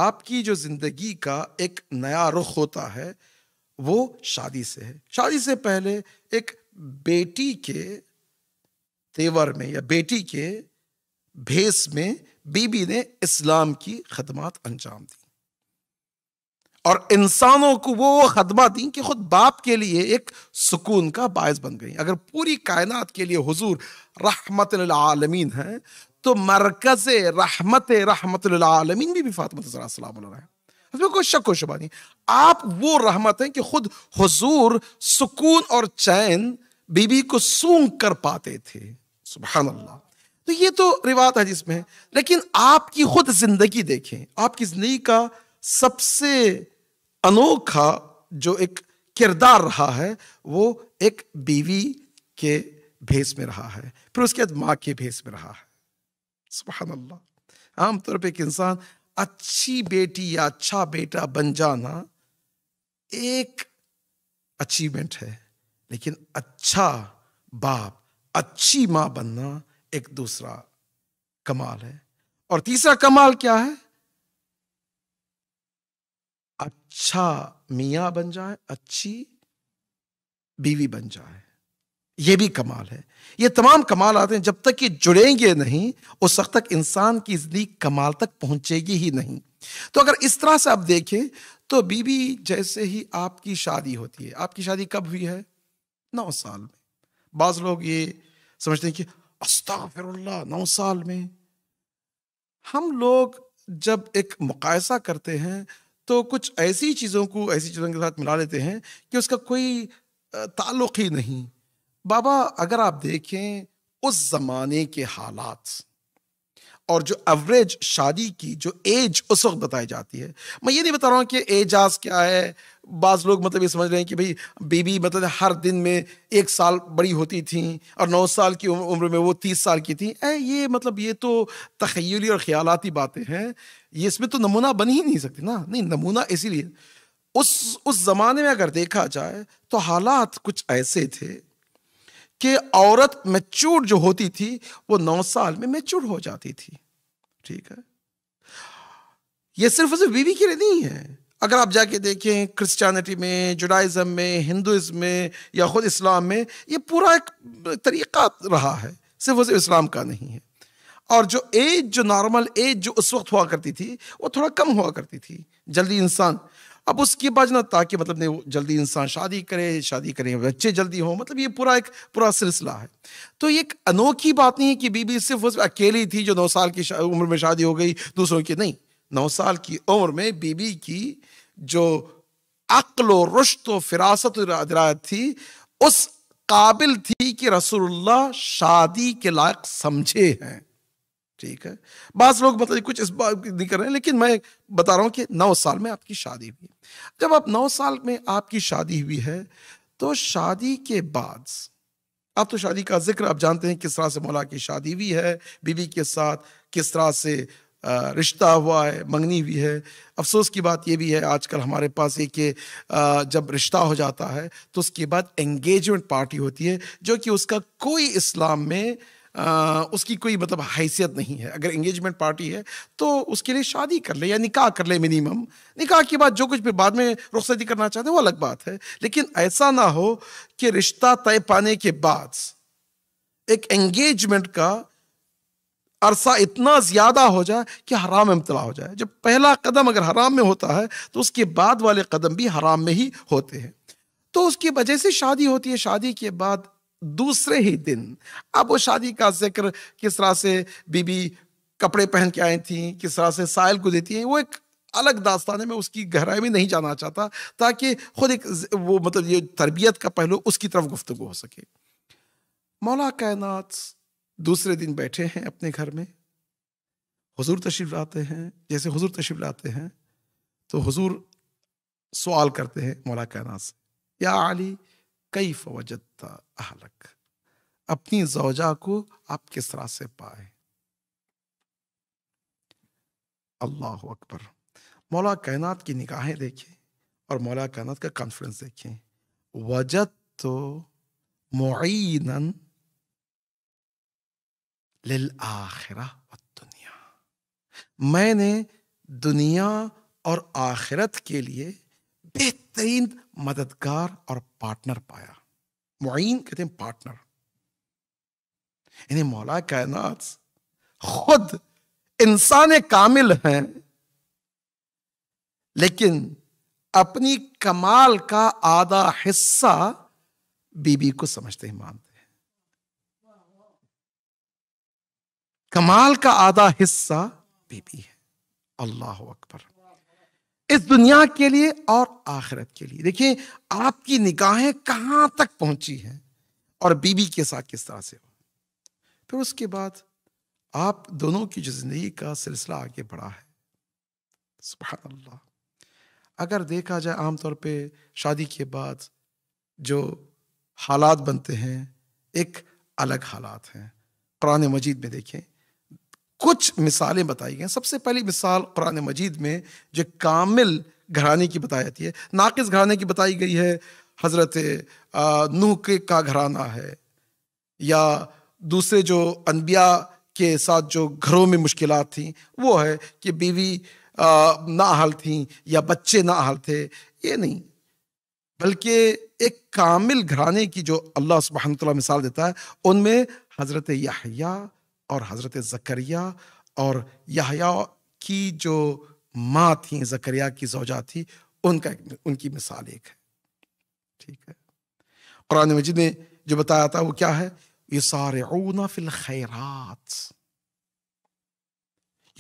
आपकी जो जिंदगी का एक नया रुख होता है वो शादी से है शादी से पहले एक बेटी के तेवर में या बेटी के भेस में बीबी ने इस्लाम की खदमात अंजाम दी और इंसानों को वो खदमा दी कि खुद बाप के लिए एक सुकून का बायस बन गई अगर पूरी कायनात के लिए हुजूर रहमत आलमीन है तो मरकज रहमत रहमत आलमीन भी, भी फातमत है उसमें कोई शक व शुबा नहीं आप वो रहमत हैं कि खुद हुजूर सुकून और चैन बीबी को सूंघ कर पाते थे सुबह अल्लाह तो ये तो रिवात है जिसमें लेकिन आपकी खुद जिंदगी देखें आपकी जिंदगी का सबसे अनोखा जो एक किरदार रहा है वो एक बीवी के भेस में रहा है फिर उसके बाद माँ के भेस में रहा है सुबह अल्लाह आमतौर पर एक इंसान अच्छी बेटी या अच्छा बेटा बन जाना एक अचीवमेंट है लेकिन अच्छा बाप अच्छी माँ बनना एक दूसरा कमाल है और तीसरा कमाल क्या है अच्छा मियाँ बन जाए अच्छी बीवी बन जाए ये भी कमाल है ये तमाम कमाल आते हैं जब तक ये जुड़ेंगे नहीं उस वक्त तक इंसान की जिंदगी कमाल तक पहुंचेगी ही नहीं तो अगर इस तरह से आप देखें तो बीवी जैसे ही आपकी शादी होती है आपकी शादी कब हुई है नौ साल में बाज लोग ये समझते हैं कि अस्ताफिर नौ साल में हम लोग जब एक मुकायसा करते हैं तो कुछ ऐसी चीज़ों को ऐसी चीज़ों के साथ मिला लेते हैं कि उसका कोई ताल्लुक ही नहीं बाबा अगर आप देखें उस ज़माने के हालात और जो एवरेज शादी की जो एज उस वक्त बताई जाती है मैं ये नहीं बता रहा हूँ कि एजाज क्या है बाज़ लोग मतलब ये समझ रहे हैं कि भाई बेबी मतलब हर दिन में एक साल बड़ी होती थी और नौ साल की उम्र में वो तीस साल की थी ए, ये मतलब ये तो तखयली और ख्यालाती बातें हैं ये इसमें तो नमूना बन ही नहीं सकती ना नहीं नमूना इसीलिए उस उस ज़माने में अगर देखा जाए तो हालात कुछ ऐसे थे कि औरत मैच्योर जो होती थी वो नौ साल में मैच्योर हो जाती थी ठीक है ये सिर्फ सिर्फ बीवी के लिए नहीं है अगर आप जाके देखें क्रिश्चियनिटी में जुडाइज़म में हिंदुज़म में या खुद इस्लाम में ये पूरा एक तरीक़ा रहा है सिर्फ उसे सिर्फ इस्लाम का नहीं है और जो एज जो नॉर्मल एज जो उस वक्त हुआ करती थी वो थोड़ा कम हुआ करती थी जल्दी इंसान अब उसके बाद ना ताकि मतलब नहीं जल्दी इंसान शादी करे शादी करें बच्चे जल्दी हों मतलब ये पूरा एक पूरा सिलसिला है तो ये एक अनोखी बात नहीं है कि बीबी सिर्फ उस अकेली थी जो नौ साल की उम्र में शादी हो गई दूसरों की नहीं नौ साल की उम्र में बीबी की जो अक्ल रुश्त व फिरासत अदरात थी उस काबिल थी कि रसूलुल्लाह शादी के लायक समझे हैं ठीक है बास लोग मतलब कुछ इस बात नहीं कर रहे हैं लेकिन मैं बता रहा हूँ कि नौ साल में आपकी शादी हुई जब आप नौ साल में आपकी शादी हुई है तो शादी के बाद आप तो शादी का जिक्र आप जानते हैं किस तरह से मौला की शादी हुई है बीवी के साथ किस तरह से रिश्ता हुआ है मंगनी हुई है अफसोस की बात यह भी है आजकल हमारे पास ये कि जब रिश्ता हो जाता है तो उसके बाद एंगेजमेंट पार्टी होती है जो कि उसका कोई इस्लाम में उसकी कोई मतलब हैसियत नहीं है अगर एंगेजमेंट पार्टी है तो उसके लिए शादी कर ले या निकाह कर ले मिनिमम निकाह के बाद जो कुछ भी बाद में रुखसती करना चाहते हैं वो अलग बात है लेकिन ऐसा ना हो कि रिश्ता तय पाने के बाद एक एंगेजमेंट का अरसा इतना ज़्यादा हो जाए कि हराम मुबला हो जाए जब पहला कदम अगर हराम में होता है तो उसके बाद वाले कदम भी हराम में ही होते हैं तो उसकी वजह से शादी होती है शादी के बाद दूसरे ही दिन अब वो शादी का जिक्र किस तरह से बीबी कपड़े पहन के आई थी किस तरह से साइल को देती हैं वो एक अलग दास्तान है मैं उसकी गहराई में नहीं जाना चाहता ताकि खुद एक वो मतलब ये तरबियत का पहलू उसकी तरफ गुफ्तु हो सके मौला कायनात दूसरे दिन बैठे हैं अपने घर में हुजूर तशरीफ लाते हैं जैसे हुजूर तशरीफ लाते हैं तो हुजूर सवाल करते हैं मौला कायनात से या आली कई फवजत अहलक अपनी जौजा को आप किस तरह से पाए अल्लाह अकबर मौला कायनात की निगाहें देखें और मौला कायनात का कॉन्फिडेंस देखें वजत तो मुन लिल आखिरा दुनिया मैंने दुनिया और आखिरत के लिए बेहतर बेहतरीन मददगार और पार्टनर पाया मुइन कहते हैं पार्टनर इन्हें मौला कायनात खुद इंसान कामिल हैं लेकिन अपनी कमाल का आधा हिस्सा बीबी को समझते ही मानते हैं कमाल का आधा हिस्सा बीबी है अल्लाह अकबर इस दुनिया के लिए और आखिरत के लिए देखिए आपकी निगाहें कहां तक पहुंची हैं और बीबी के साथ किस तरह से हो फिर उसके बाद आप दोनों की जो जिंदगी का सिलसिला आगे बढ़ा है सुबह अल्लाह अगर देखा जाए आमतौर पे शादी के बाद जो हालात बनते हैं एक अलग हालात हैं कुरान मजीद में देखें कुछ मिसालें बताई गई सबसे पहली मिसाल कुरान मजीद में जो कामिल घराने की बताई जाती है नाकिस घराने की बताई गई है हज़रत नूह के का घराना है या दूसरे जो अनबिया के साथ जो घरों में मुश्किल थी वो है कि बीवी नाहल थी या बच्चे नाहल थे ये नहीं बल्कि एक कामिल घराने की जो अल्लाह सुबह मिसाल देता है उनमें हज़रत याहिया और हज़रत ज़करिया और यहया की जो माँ थी ज़करिया की जोजा थी उनका उनकी मिसाल एक है ठीक है कुरान मजिद ने जो बताया था वो क्या है ये सारे ऊना फिल खैरात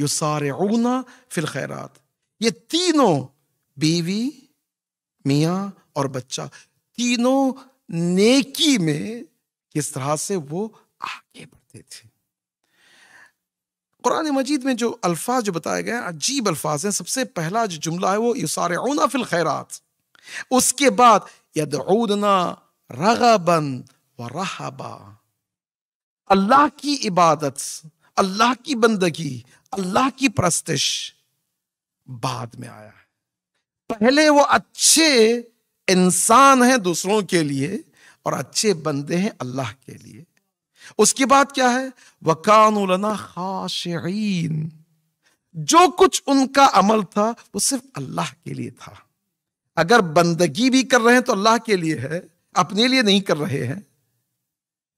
ये सारे ऊना फिल खैरात ये तीनों बीवी मियाँ और बच्चा तीनों नेकी में किस तरह से वो आगे बढ़ते थे कुरान मजीद में जो अल्फाज जो बताए गए अजीब अल्फाज हैं सबसे पहला जो जुमला है वो युसार फिल खैरात उसके बाद यदना रगबन व रहबा अल्लाह की इबादत अल्लाह की बंदगी अल्लाह की प्रस्तिश बाद में आया है पहले वो अच्छे इंसान हैं दूसरों के लिए और अच्छे बंदे हैं अल्लाह के लिए उसके बाद क्या है वकानुलना खाशीन जो कुछ उनका अमल था वो सिर्फ अल्लाह के लिए था अगर बंदगी भी कर रहे हैं तो अल्लाह के लिए है अपने लिए नहीं कर रहे हैं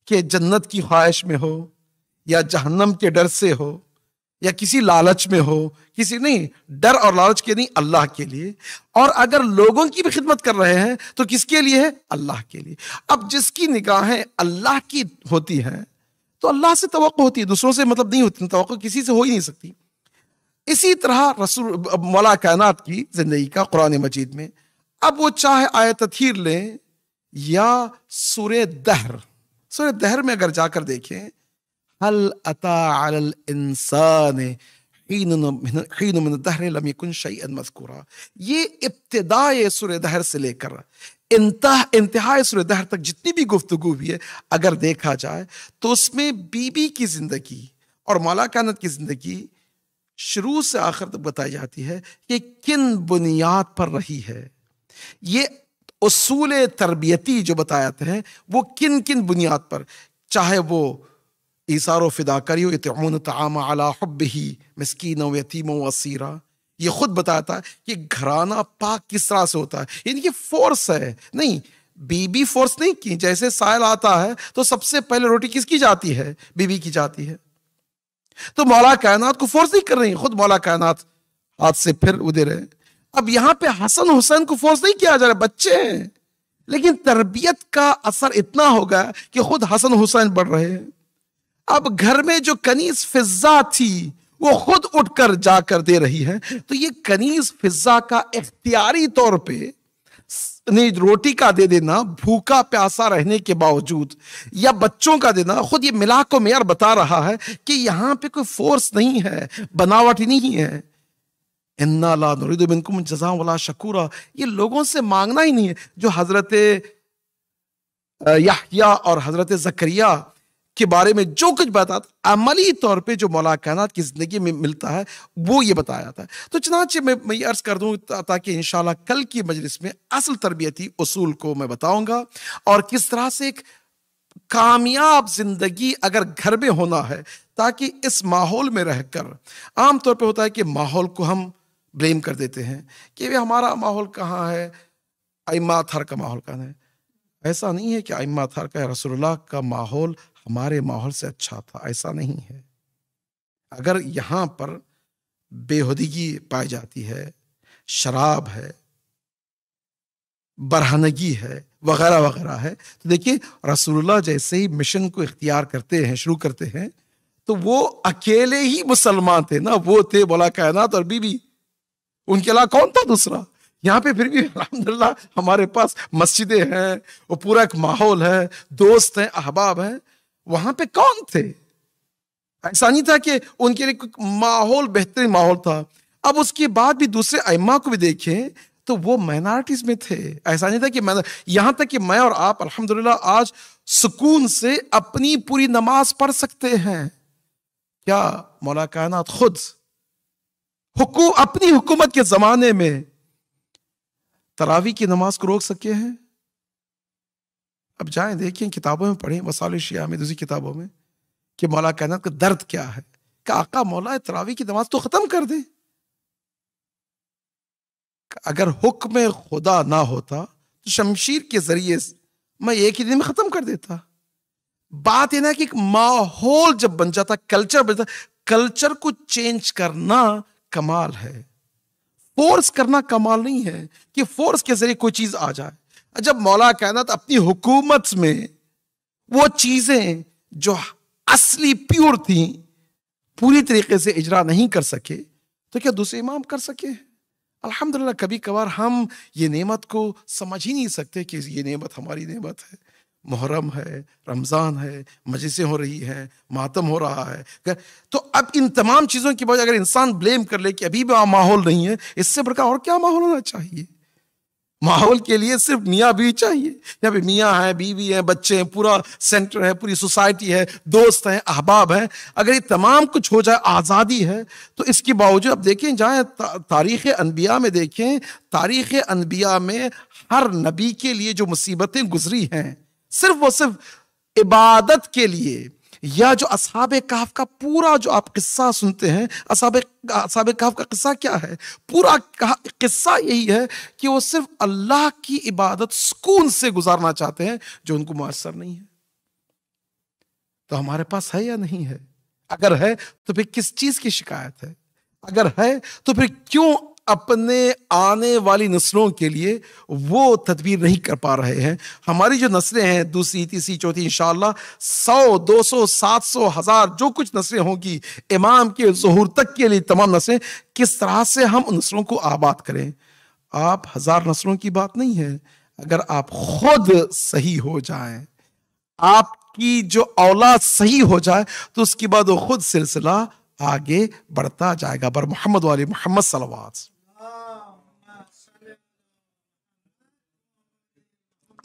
कि जन्नत की ख्वाहिश में हो या जहन्नम के डर से हो या किसी लालच में हो किसी नहीं डर और लालच के नहीं अल्लाह के लिए और अगर लोगों की भी खिदमत कर रहे हैं तो किसके लिए है अल्लाह के लिए अब जिसकी निगाहें अल्लाह की होती हैं तो अल्लाह से तो होती है दूसरों से मतलब नहीं होती तो किसी से हो ही नहीं सकती इसी तरह रसूल मौला कायनात की जिंदगी का कुरान मजीद में अब वो चाहे आयत तथीर लें या सुर दहर सुर दहर में अगर जाकर देखें هل أتى ये इब्तदाए सूर्य दहर से लेकर इंतह इंतहाए सूर्य दहर तक जितनी भी गुफ्तगु हुई है अगर देखा जाए तो उसमें बीबी की ज़िंदगी और मौला की ज़िंदगी शुरू से आखिर तक बताई जाती है कि किन बुनियाद पर रही है ये असूल तरबियती जो बताए जाते हैं वो किन किन बुनियाद पर चाहे वो ईसार फ़िदाकारी तमन तम अला हब ही मस्किन वतीम वसीरा ये खुद बताता है कि घराना पाक किस तरह से होता है यानी फोर्स है नहीं बीबी फोर्स नहीं की जैसे साइल आता है तो सबसे पहले रोटी किसकी जाती है बीबी की जाती है तो मौला कायनात को फोर्स नहीं कर रही खुद मौला कायनात हाथ से फिर उधर है अब यहां पे हसन हुसैन को फोर्स नहीं किया जा रहा बच्चे हैं लेकिन तरबियत का असर इतना होगा कि खुद हसन हुसैन बढ़ रहे हैं अब घर में जो कनीस फिजा थी वो खुद उठकर जाकर दे रही है तो ये कनीस फिजा का इख्तियारी तौर पे ने रोटी का दे देना भूखा प्यासा रहने के बावजूद या बच्चों का देना खुद ये मिला को मेयर बता रहा है कि यहां पे कोई फोर्स नहीं है बनावट नहीं है इन्ना ला जजा वाला शकूरा ये लोगों से मांगना ही नहीं है जो हजरत याहिया और हजरत जकरिया के बारे में जो कुछ बता अमली तौर पे जो मौला कायनात की ज़िंदगी में मिलता है वो ये बताया जाता है तो चनाचे मैं मैं ये अर्ज़ कर दूँ ताकि इन कल की मजलिस में असल तरबियती असूल को मैं बताऊँगा और किस तरह से एक कामयाब ज़िंदगी अगर घर में होना है ताकि इस माहौल में रहकर आमतौर पर होता है कि माहौल को हम ब्लेम कर देते हैं कि वे हमारा माहौल कहाँ है अम्मा थर का माहौल कहाँ है ऐसा नहीं है कि अम्मा थर का रसोल्ला का माहौल हमारे माहौल से अच्छा था ऐसा नहीं है अगर यहाँ पर बेहदगी पाई जाती है शराब है बरहनगी है वगैरह वगैरह है तो देखिए रसूलुल्लाह जैसे ही मिशन को इख्तियार करते हैं शुरू करते हैं तो वो अकेले ही मुसलमान थे ना वो थे बोला कायनात और बीबी उनके अलावा कौन था दूसरा यहाँ पे फिर भी अलहमदिल्ला हमारे पास मस्जिदें हैं वो पूरा एक माहौल है दोस्त हैं अहबाब हैं वहां पे कौन थे ऐसा नहीं था कि उनके लिए माहौल बेहतरीन माहौल था अब उसके बाद भी दूसरे अम्मा को भी देखें तो वो माइनॉरिटीज में थे ऐसा नहीं था कि मैं यहां तक कि मैं और आप अल्हम्दुलिल्लाह आज सुकून से अपनी पूरी नमाज पढ़ सकते हैं क्या मौला कायनात खुद हुकू, अपनी हुकूमत के जमाने में तरावी की नमाज को रोक सके हैं अब जाएं देखें किताबों में पढ़ें वसाल शिया में दूसरी किताबों में कि मौला कहना का दर्द क्या है का आका मौला तरावी की नमाज तो ख़त्म कर दे अगर हुक्म खुदा ना होता तो शमशीर के ज़रिए मैं एक ही दिन में ख़त्म कर देता बात यह ना कि माहौल जब बन जाता कल्चर बन जाता कल्चर को चेंज करना कमाल है फोर्स करना कमाल नहीं है कि फोर्स के जरिए कोई चीज आ जाए जब मौला था तो अपनी हुकूमत में वो चीजें जो असली प्योर थी पूरी तरीके से इजरा नहीं कर सके तो क्या दूसरे इमाम कर सके अल्हम्दुलिल्लाह कभी कभार हम ये नेमत को समझ ही नहीं सकते कि ये नेमत हमारी नेमत है मुहर्रम है रमज़ान है मजलिसें हो रही हैं मातम हो रहा है तो अब इन तमाम चीज़ों की वजह अगर इंसान ब्लेम कर ले कि अभी भी माहौल नहीं है इससे बड़का और क्या माहौल होना चाहिए माहौल के लिए सिर्फ मियाँ बीवी चाहिए यहाँ पे मियाँ हैं बीवी हैं बच्चे हैं पूरा सेंटर है पूरी सोसाइटी है दोस्त हैं अहबाब हैं अगर ये तमाम कुछ हो जाए आज़ादी है तो इसके बावजूद अब देखें जाए ता, तारीख़ अनबिया में देखें तारीख़ अनबिया में हर नबी के लिए जो मुसीबतें गुजरी हैं सिर्फ वो सिर्फ इबादत के लिए या जो असाब काफ का पूरा जो आप किस्सा सुनते हैं असाब असाब काफ का किस्सा क्या है पूरा किस्सा यही है कि वो सिर्फ अल्लाह की इबादत सुकून से गुजारना चाहते हैं जो उनको मैसर नहीं है तो हमारे पास है या नहीं है अगर है तो फिर किस चीज की शिकायत है अगर है तो फिर क्यों अपने आने वाली नस्लों के लिए वो तदबीर नहीं कर पा रहे हैं हमारी जो नस्लें हैं दूसरी तीसरी चौथी इन सौ दो सौ सात सौ हज़ार जो कुछ नस्लें होंगी इमाम के जहूर तक के लिए तमाम नस्लें किस तरह से हम उन नस्लों को आबाद करें आप हज़ार नस्लों की बात नहीं है अगर आप खुद सही हो जाए आपकी जो औलाद सही हो जाए तो उसके बाद वो खुद सिलसिला आगे बढ़ता जाएगा बर मोहम्मद वाले मोहम्मद सलवाज़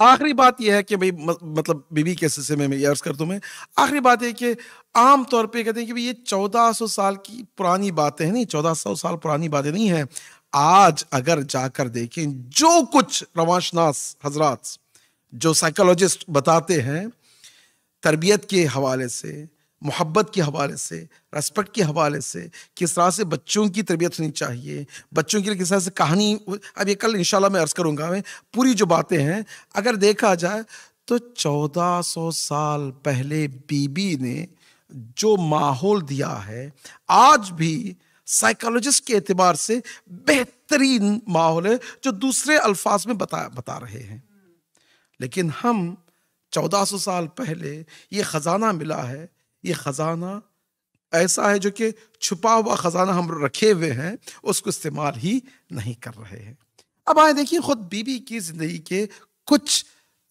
आखिरी बात यह है कि भाई मतलब बीबी के सिलसिले में मैं अर्ज कर हूँ मैं आखिरी बात यह कि आम तौर पे कहते हैं कि भाई ये चौदह सौ साल की पुरानी बातें हैं नहीं चौदह सौ साल पुरानी बातें नहीं है आज अगर जाकर देखें जो कुछ रवाशनास हजरात जो साइकोलॉजिस्ट बताते हैं तरबियत के हवाले से मोहब्बत के हवाले से रेस्पेक्ट के हवाले से किस तरह से बच्चों की तरबियत होनी चाहिए बच्चों के लिए किस तरह से कहानी अब ये कल इन मैं अर्ज़ करूँगा मैं पूरी जो बातें हैं अगर देखा जाए तो 1400 साल पहले बीबी ने जो माहौल दिया है आज भी साइकोलॉजिस्ट के अतबार से बेहतरीन माहौल है जो दूसरे अल्फाज में बता बता रहे हैं लेकिन हम 1400 साल पहले ये ख़जाना मिला है ये खजाना ऐसा है जो कि छुपा हुआ खजाना हम रखे हुए हैं उसको इस्तेमाल ही नहीं कर रहे हैं अब आए देखिए खुद बीबी की ज़िंदगी के कुछ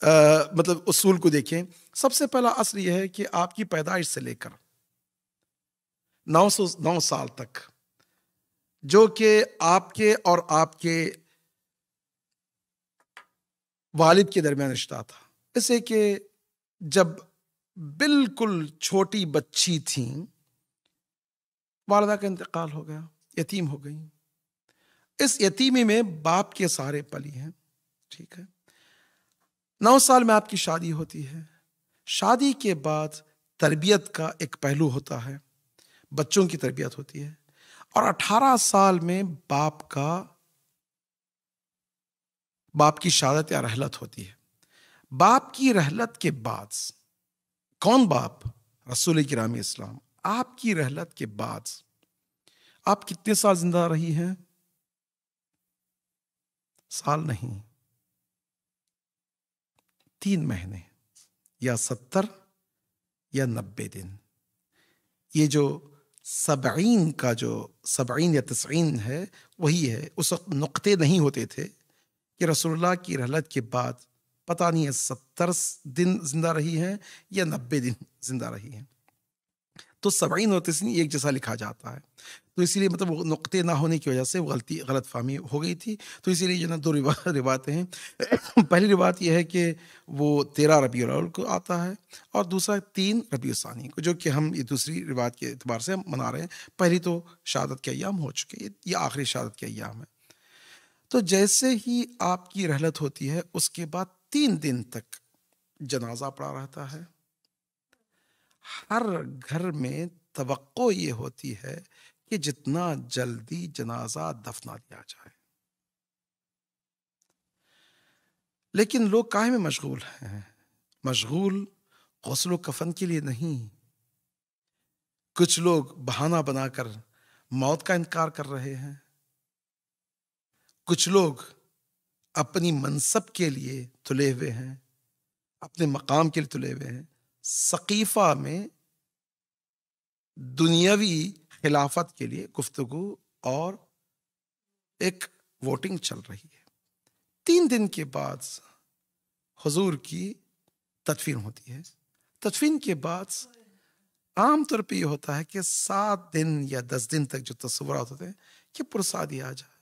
आ, मतलब उसूल को देखें सबसे पहला असर यह है कि आपकी पैदाइश से लेकर नौ सौ नौ साल तक जो कि आपके और आपके वालिद के दरमियान रिश्ता था इसे कि जब बिल्कुल छोटी बच्ची थी वालदा का इंतकाल हो गया यतीम हो गई इस यतीमी में बाप के सारे पली हैं ठीक है नौ साल में आपकी शादी होती है शादी के बाद तरबियत का एक पहलू होता है बच्चों की तरबियत होती है और अठारह साल में बाप का बाप की शादत या रहलत होती है बाप की रहलत के बाद कौन बाप रसूल कराम इस्लाम आपकी रहलत के बाद आप कितने साल जिंदा रही हैं साल नहीं तीन महीने या सत्तर या नब्बे दिन ये जो सबीन का जो सबीन या तस्ईन है वही है उस वक्त नुकते नहीं होते थे कि रसोल्ला की रहलत के बाद पता नहीं है सत्तर दिन जिंदा रही है या नब्बे दिन जिंदा रही है तो सबईन और तस्नी एक जैसा लिखा जाता है तो इसीलिए मतलब नुक़े ना होने की वजह से गलती गलत फहमी हो गई थी तो इसीलिए जो ना दो रिवा रिवातें हैं पहली रिवात यह है कि वो तेरह रबी अल को आता है और दूसरा तीन रबी सानी को जो कि हम ये दूसरी रिवात के अतबार से मना रहे हैं पहली तो शहादत के अयाम हो चुके हैं ये आखिरी शहादत के अयाम है तो जैसे ही आपकी रहलत होती है उसके बाद तीन दिन तक जनाजा पड़ा रहता है हर घर में तो ये होती है कि जितना जल्दी जनाजा दफना दिया जाए लेकिन लोग काहे में मशगूल हैं मशगूल गौसल कफन के लिए नहीं कुछ लोग बहाना बनाकर मौत का इनकार कर रहे हैं कुछ लोग अपनी मनसब के लिए तुले हुए हैं अपने मकाम के लिए तुले हुए हैं सकीफ़ा में दुनियावी खिलाफत के लिए गुफ्तगु और एक वोटिंग चल रही है तीन दिन के बाद हजूर की तदफीन होती है तदफीन के बाद आम तौर पे ये होता है कि सात दिन या दस दिन तक जो तस्वुरा होते हैं कि पुरसादी आ जाए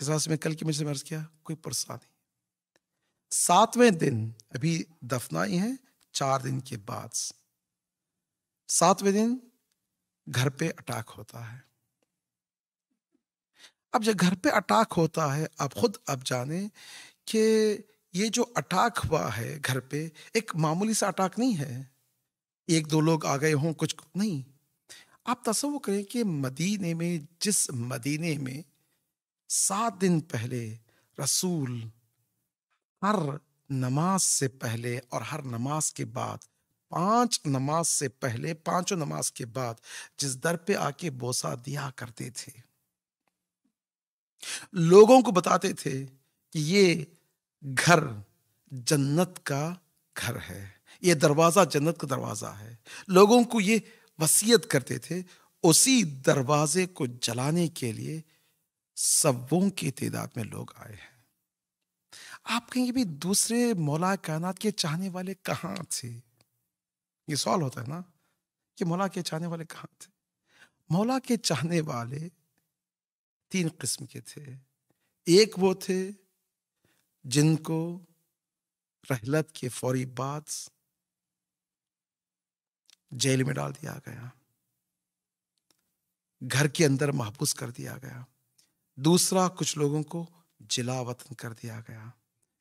इस वास्ते में कल की मुझसे मर्ज किया कोई परेशानी सातवें दिन अभी दफनाई है चार दिन के बाद सातवें दिन घर पे अटैक होता है अब जब घर पे अटैक होता है आप खुद अब जाने कि ये जो अटैक हुआ है घर पे एक मामूली सा अटैक नहीं है एक दो लोग आ गए हों कुछ नहीं आप तस्वो करें कि मदीने में जिस मदीने में सात दिन पहले रसूल हर नमाज से पहले और हर नमाज के बाद पांच नमाज से पहले पांचों नमाज के बाद जिस दर पे आके बोसा दिया करते थे लोगों को बताते थे कि ये घर जन्नत का घर है ये दरवाजा जन्नत का दरवाजा है लोगों को ये वसीयत करते थे उसी दरवाजे को जलाने के लिए सबों की तादाद में लोग आए हैं आप कहेंगे भी दूसरे मौला कायनात के चाहने वाले कहाँ थे ये सवाल होता है ना कि मौला के चाहने वाले कहाँ थे मौला के चाहने वाले तीन किस्म के थे एक वो थे जिनको रहलत के फौरी बाद जेल में डाल दिया गया घर के अंदर महबूस कर दिया गया दूसरा कुछ लोगों को जिला वतन कर दिया गया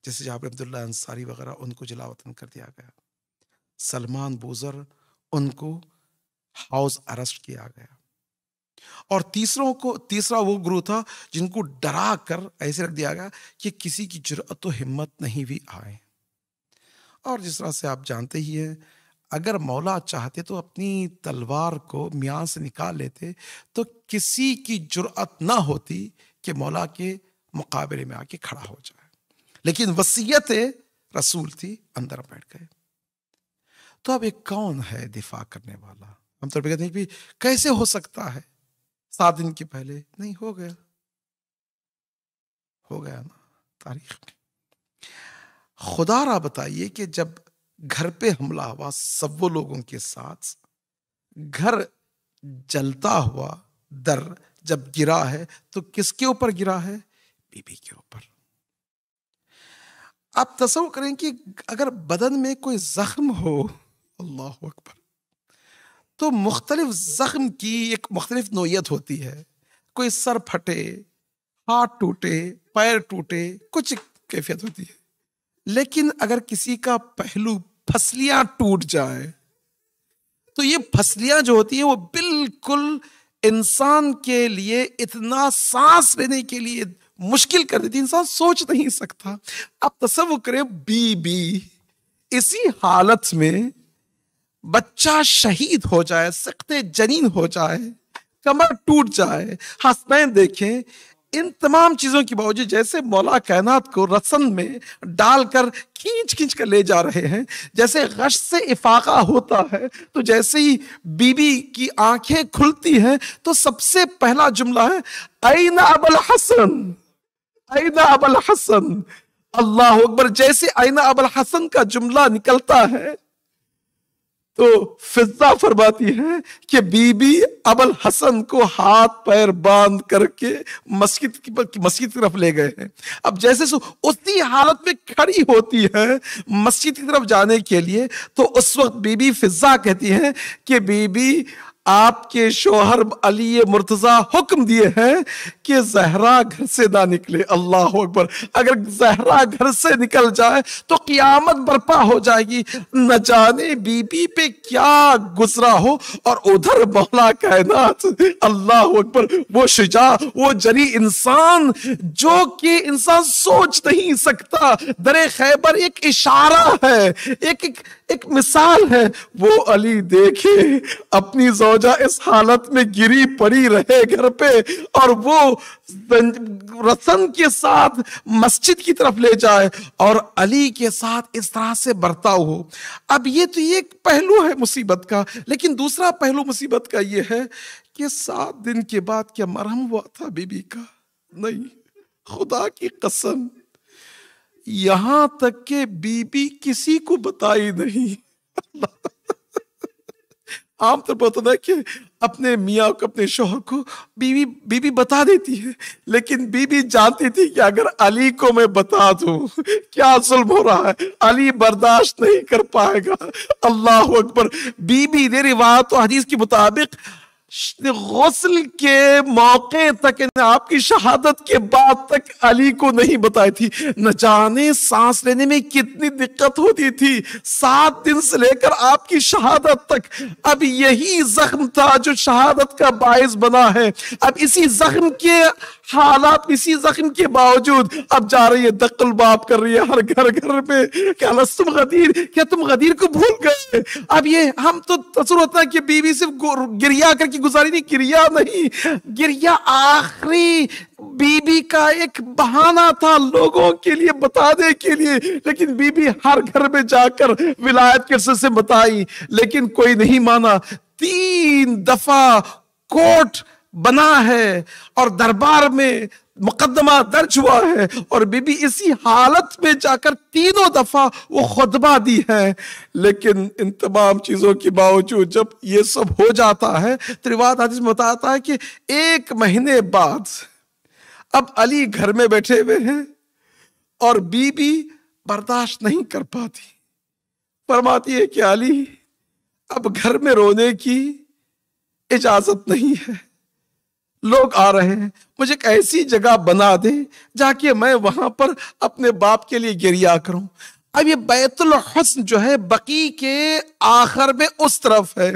जैसे जाबिर अब्दुल्ला अंसारी वगैरह उनको जिला वतन कर दिया गया सलमान बोजर उनको हाउस अरेस्ट किया गया और तीसरों को तीसरा वो गुरु था जिनको डरा कर ऐसे रख दिया गया कि किसी की जरूरत तो हिम्मत नहीं भी आए और जिस तरह से आप जानते ही हैं अगर मौला चाहते तो अपनी तलवार को मियाँ से निकाल लेते तो किसी की जुर्अत ना होती कि मौला के मुकाबले में आके खड़ा हो जाए लेकिन वसीयत रसूल थी अंदर बैठ गए तो अब एक कौन है दिफा करने वाला हम तो कहते हैं कैसे हो सकता है सात दिन के पहले नहीं हो गया हो गया ना तारीख खुदा रहा बताइए कि जब घर पे हमला हुआ सब वो लोगों के साथ घर जलता हुआ दर जब गिरा है तो किसके ऊपर गिरा है बीबी के ऊपर आप तस्व करें कि अगर बदन में कोई जख्म हो अल्लाह अकबर तो मुख्तलिफ जख्म की एक मुख्तलिफ नोयत होती है कोई सर फटे हाथ टूटे पैर टूटे कुछ कैफियत होती है लेकिन अगर किसी का पहलू फसलियां टूट जाए तो ये फसलियां जो होती है वो बिल्कुल इंसान के लिए इतना सांस लेने के लिए मुश्किल कर देती इंसान सोच नहीं सकता अब तस्व करें बी इसी हालत में बच्चा शहीद हो जाए सख्ते जनीन हो जाए कमर टूट जाए हसनैन देखें इन तमाम चीजों के बावजूद जैसे मौला कायनात को रसन में डालकर खींच खींच कर ले जा रहे हैं जैसे गश से इफाका होता है तो जैसे ही बीबी की आंखें खुलती हैं तो सबसे पहला जुमला है आईना अबल हसन आईना अबल हसन अल्लाह अकबर जैसे आईना अबल हसन का जुमला निकलता है तो फिजा फरमाती है कि बीबी अबल हसन को हाथ पैर बांध करके मस्जिद की मस्जिद की तरफ ले गए हैं अब जैसे सो उसी हालत में खड़ी होती है मस्जिद की तरफ जाने के लिए तो उस वक्त बीबी फिजा कहती है कि बीबी आपके शोहर अली मुर्तजा हुक्म दिए हैं कि जहरा घर से ना निकले अल्लाह अकबर अगर जहरा घर से निकल जाए तो क्यामत बर्पा हो जाएगी न जाने बीबी पे क्या गुजरा हो और उधर बहला कायनात अल्लाह अकबर वो शिजा वो जरी इंसान जो कि इंसान सोच नहीं सकता दर खैबर एक इशारा है एक एक, एक मिसाल है वो अली देखे अपनी जोर फौजा इस हालत में गिरी पड़ी रहे घर पे और वो रसन के साथ मस्जिद की तरफ ले जाए और अली के साथ इस तरह से बर्ताव हो अब ये तो ये एक पहलू है मुसीबत का लेकिन दूसरा पहलू मुसीबत का ये है कि सात दिन के बाद क्या मरहम हुआ था बीबी का नहीं खुदा की कसम यहां तक के बीबी किसी को बताई नहीं आमतौर तो पर होता था कि अपने मियाँ को अपने शोहर को बीवी बीवी बता देती है लेकिन बीवी जानती थी कि अगर अली को मैं बता दूं क्या जुल्म हो रहा है अली बर्दाश्त नहीं कर पाएगा अल्लाह अकबर बीबी दे रिवायत तो हदीस के मुताबिक गसल के मौके तक आपकी शहादत के बाद तक अली को नहीं बताई थी न जाने सांस लेने में कितनी दिक्कत होती थी सात दिन से लेकर आपकी शहादत तक अब यही जख्म था जो शहादत का बायस बना है अब इसी जख्म के हालात इसी जख्म के बावजूद अब जा रही है दक्ल बाप कर रही है हर घर घर में क्या लस्तुम गदीर क्या तुम गदीर को भूल गए अब ये हम तो तस्वर होता है कि बीवी सिर्फ गिरिया करके गुजारी नहीं गिरिया नहीं गिरिया आखिरी बीबी का एक बहाना था लोगों के लिए बताने के लिए लेकिन बीबी हर घर में जाकर विलायत किरसे से बताई लेकिन कोई नहीं माना तीन दफा कोर्ट बना है और दरबार में मुकदमा दर्ज हुआ है और बीबी इसी हालत में जाकर तीनों दफा वो खुतबा दी है लेकिन इन तमाम चीजों के बावजूद जब ये सब हो जाता है त्रिवाद आदि बताता है कि एक महीने बाद अब अली घर में बैठे हुए हैं और बीबी बर्दाश्त नहीं कर पाती परमाती है कि अली अब घर में रोने की इजाजत नहीं है लोग आ रहे हैं मुझे एक ऐसी जगह बना दे जाके मैं वहां पर अपने बाप के लिए गिरिया करूं अब ये बैतुल हसन जो है बकी के आखिर में उस तरफ है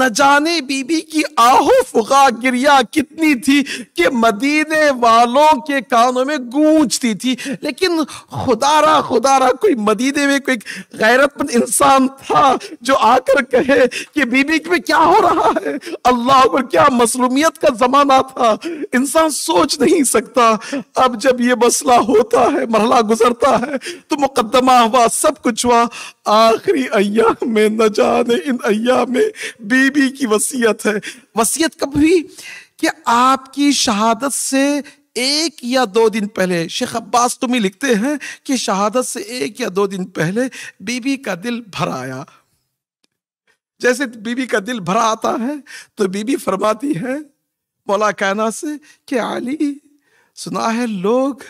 न जाने बीबी की आहो फुगा गिरिया कितनी थी कि मदीने वालों के कानों में गूंजती थी लेकिन खुदारा खुदारा कोई मदीने में कोई गैरतमंद इंसान था जो आकर कहे कि बीबी में क्या हो रहा है अल्लाह पर क्या मसलूमियत का जमाना था इंसान सोच नहीं सकता अब जब ये मसला होता है मरला गुजरता है तो मुकदमा हुआ सब कुछ हुआ आखिरी अय्याम में नजान इन अय्या में बीबी की वसीयत है वसीयत कब हुई कि आपकी शहादत से एक या दो दिन पहले शेख अब्बास तुम ही लिखते हैं कि शहादत से एक या दो दिन पहले बीबी का दिल भर आया जैसे बीबी का दिल भरा आता है तो बीबी फरमाती है मौला कहना से कि आली सुना है लोग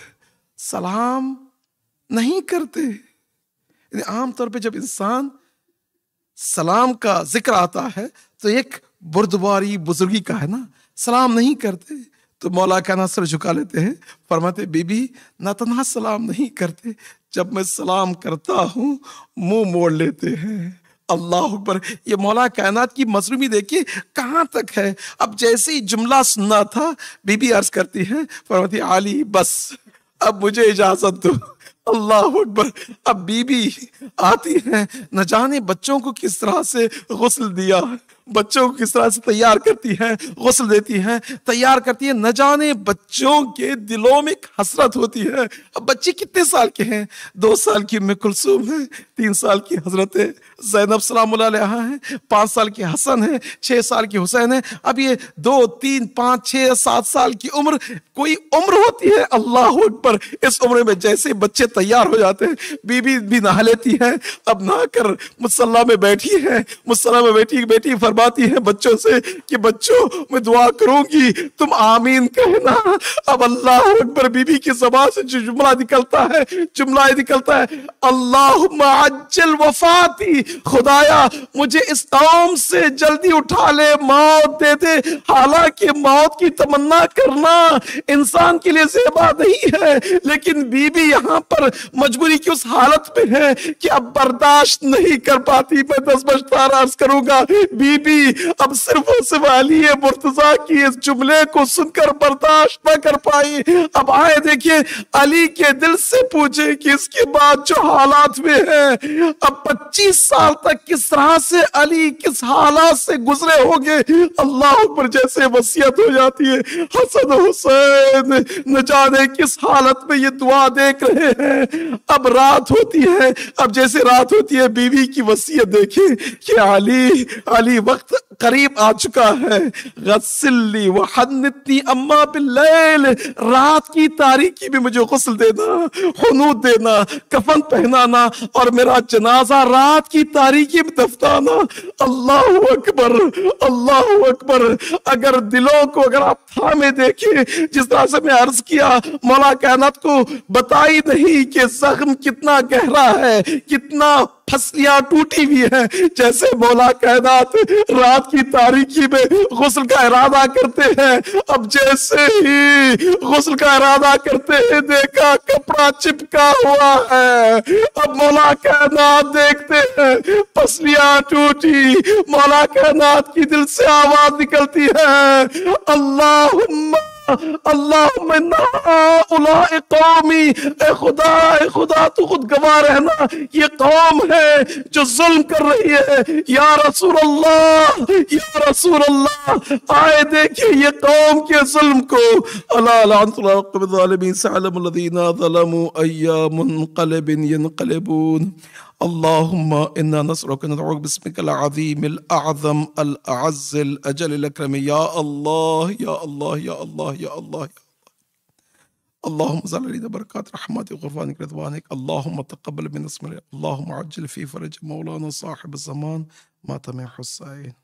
सलाम नहीं करते आमतौर पे जब इंसान सलाम का जिक्र आता है तो एक बुरदबारी बुजुर्गी का है ना सलाम नहीं करते तो मौला का ना सर झुका लेते हैं फरमाते बीबी ना तना तो सलाम नहीं करते जब मैं सलाम करता हूँ मुंह मोड़ लेते हैं अल्लाह पर ये मौला कायनात की मसरूमी देखिए कहाँ तक है अब जैसे ही जुमला सुनना था बीबी अर्ज करती है फरमाती आली बस अब मुझे इजाजत दो अल्लाह अकबर अब बीबी आती है न जाने बच्चों को किस तरह से गुस्ल दिया बच्चों को किस तरह से तैयार करती है गुस्ल देती है तैयार करती है न जाने बच्चों के दिलों में एक हसरत होती है अब बच्चे कितने साल के हैं दो साल की में कुलसुम है तीन साल की हजरत जैनब सलाम है पाँच साल के हसन है छः साल के हुसैन है अब ये दो तीन पाँच छः सात साल की उम्र कोई उम्र होती है अल्लाह अकबर इस उम्र में जैसे बच्चे बच्चे तैयार हो जाते हैं बीबी भी नहा लेती है अब नहा कर मुसल्ला में बैठी है मुसल्ला में बैठी बेटी फरमाती है बच्चों से कि बच्चों मैं दुआ करूंगी तुम आमीन कहना अब अल्लाह अकबर बीबी की जबान से जो जुमला निकलता है जुमला निकलता है अल्लाह अज्जल वफाती खुदाया मुझे इस कौम से जल्दी उठा ले मौत दे दे हालांकि मौत की तमन्ना करना इंसान के लिए जेबा नहीं है लेकिन बीबी यहाँ पर मजबूरी की उस हालत में है कि अब बर्दाश्त नहीं कर पाती मैं दस बजता राज करूंगा बीबी अब सिर्फ वो है मुर्तजा की इस जुमले को सुनकर बर्दाश्त न कर पाई अब आए देखिए अली के दिल से पूछे कि इसके बाद जो हालात में है अब पच्चीस साल तक किस तरह से अली किस हालात से गुजरे होंगे अल्लाह पर जैसे वसीयत हो जाती है हसन हुसैन न जाने किस हालत में ये दुआ देख रहे हैं अब रात होती है अब जैसे रात होती है बीवी की वसीयत देखे कि अली अली वक्त करीब आ चुका है गसिल्ली वहन्नती अम्मा बिल्लैल रात की तारीखी भी मुझे गुस्ल देना हनूद देना कफन पहनाना और मेरा जनाजा रात की तारीखी में दफनाना अल्लाह अकबर अल्लाह अकबर अगर दिलों को अगर आप थामे देखें जिस तरह से मैं अर्ज किया मौला कायनात को बताई नहीं नहीं कि जख्म कितना गहरा है कितना फसलियां टूटी हुई है जैसे मौला कैदात रात की तारीखी में गुसल का इरादा करते हैं अब जैसे ही गुसल का इरादा करते हैं देखा कपड़ा चिपका हुआ है अब मौला कैदात देखते हैं फसलियां टूटी मौला कैदात की दिल से आवाज निकलती है अल्लाह अल्लाह कौमी ए खुदा ए खुदा तू खुद गवा रहना ये कौम है जो जुल्म कर रही है या रसूल अल्लाह या रसूल अल्लाह आए देखे ये कौम के जुल्म को अल्लाह اللهم إنا نسألك ندعوك باسمك العظيم الأعظم الأعز الأجل الأكرم يا الله يا الله يا الله يا الله يا اللهم زل علينا بركات رحمتك وغفرانك رضوانك اللهم تقبل من اسمك اللهم عجل في فرج مولانا صاحب الزمان مات من حسين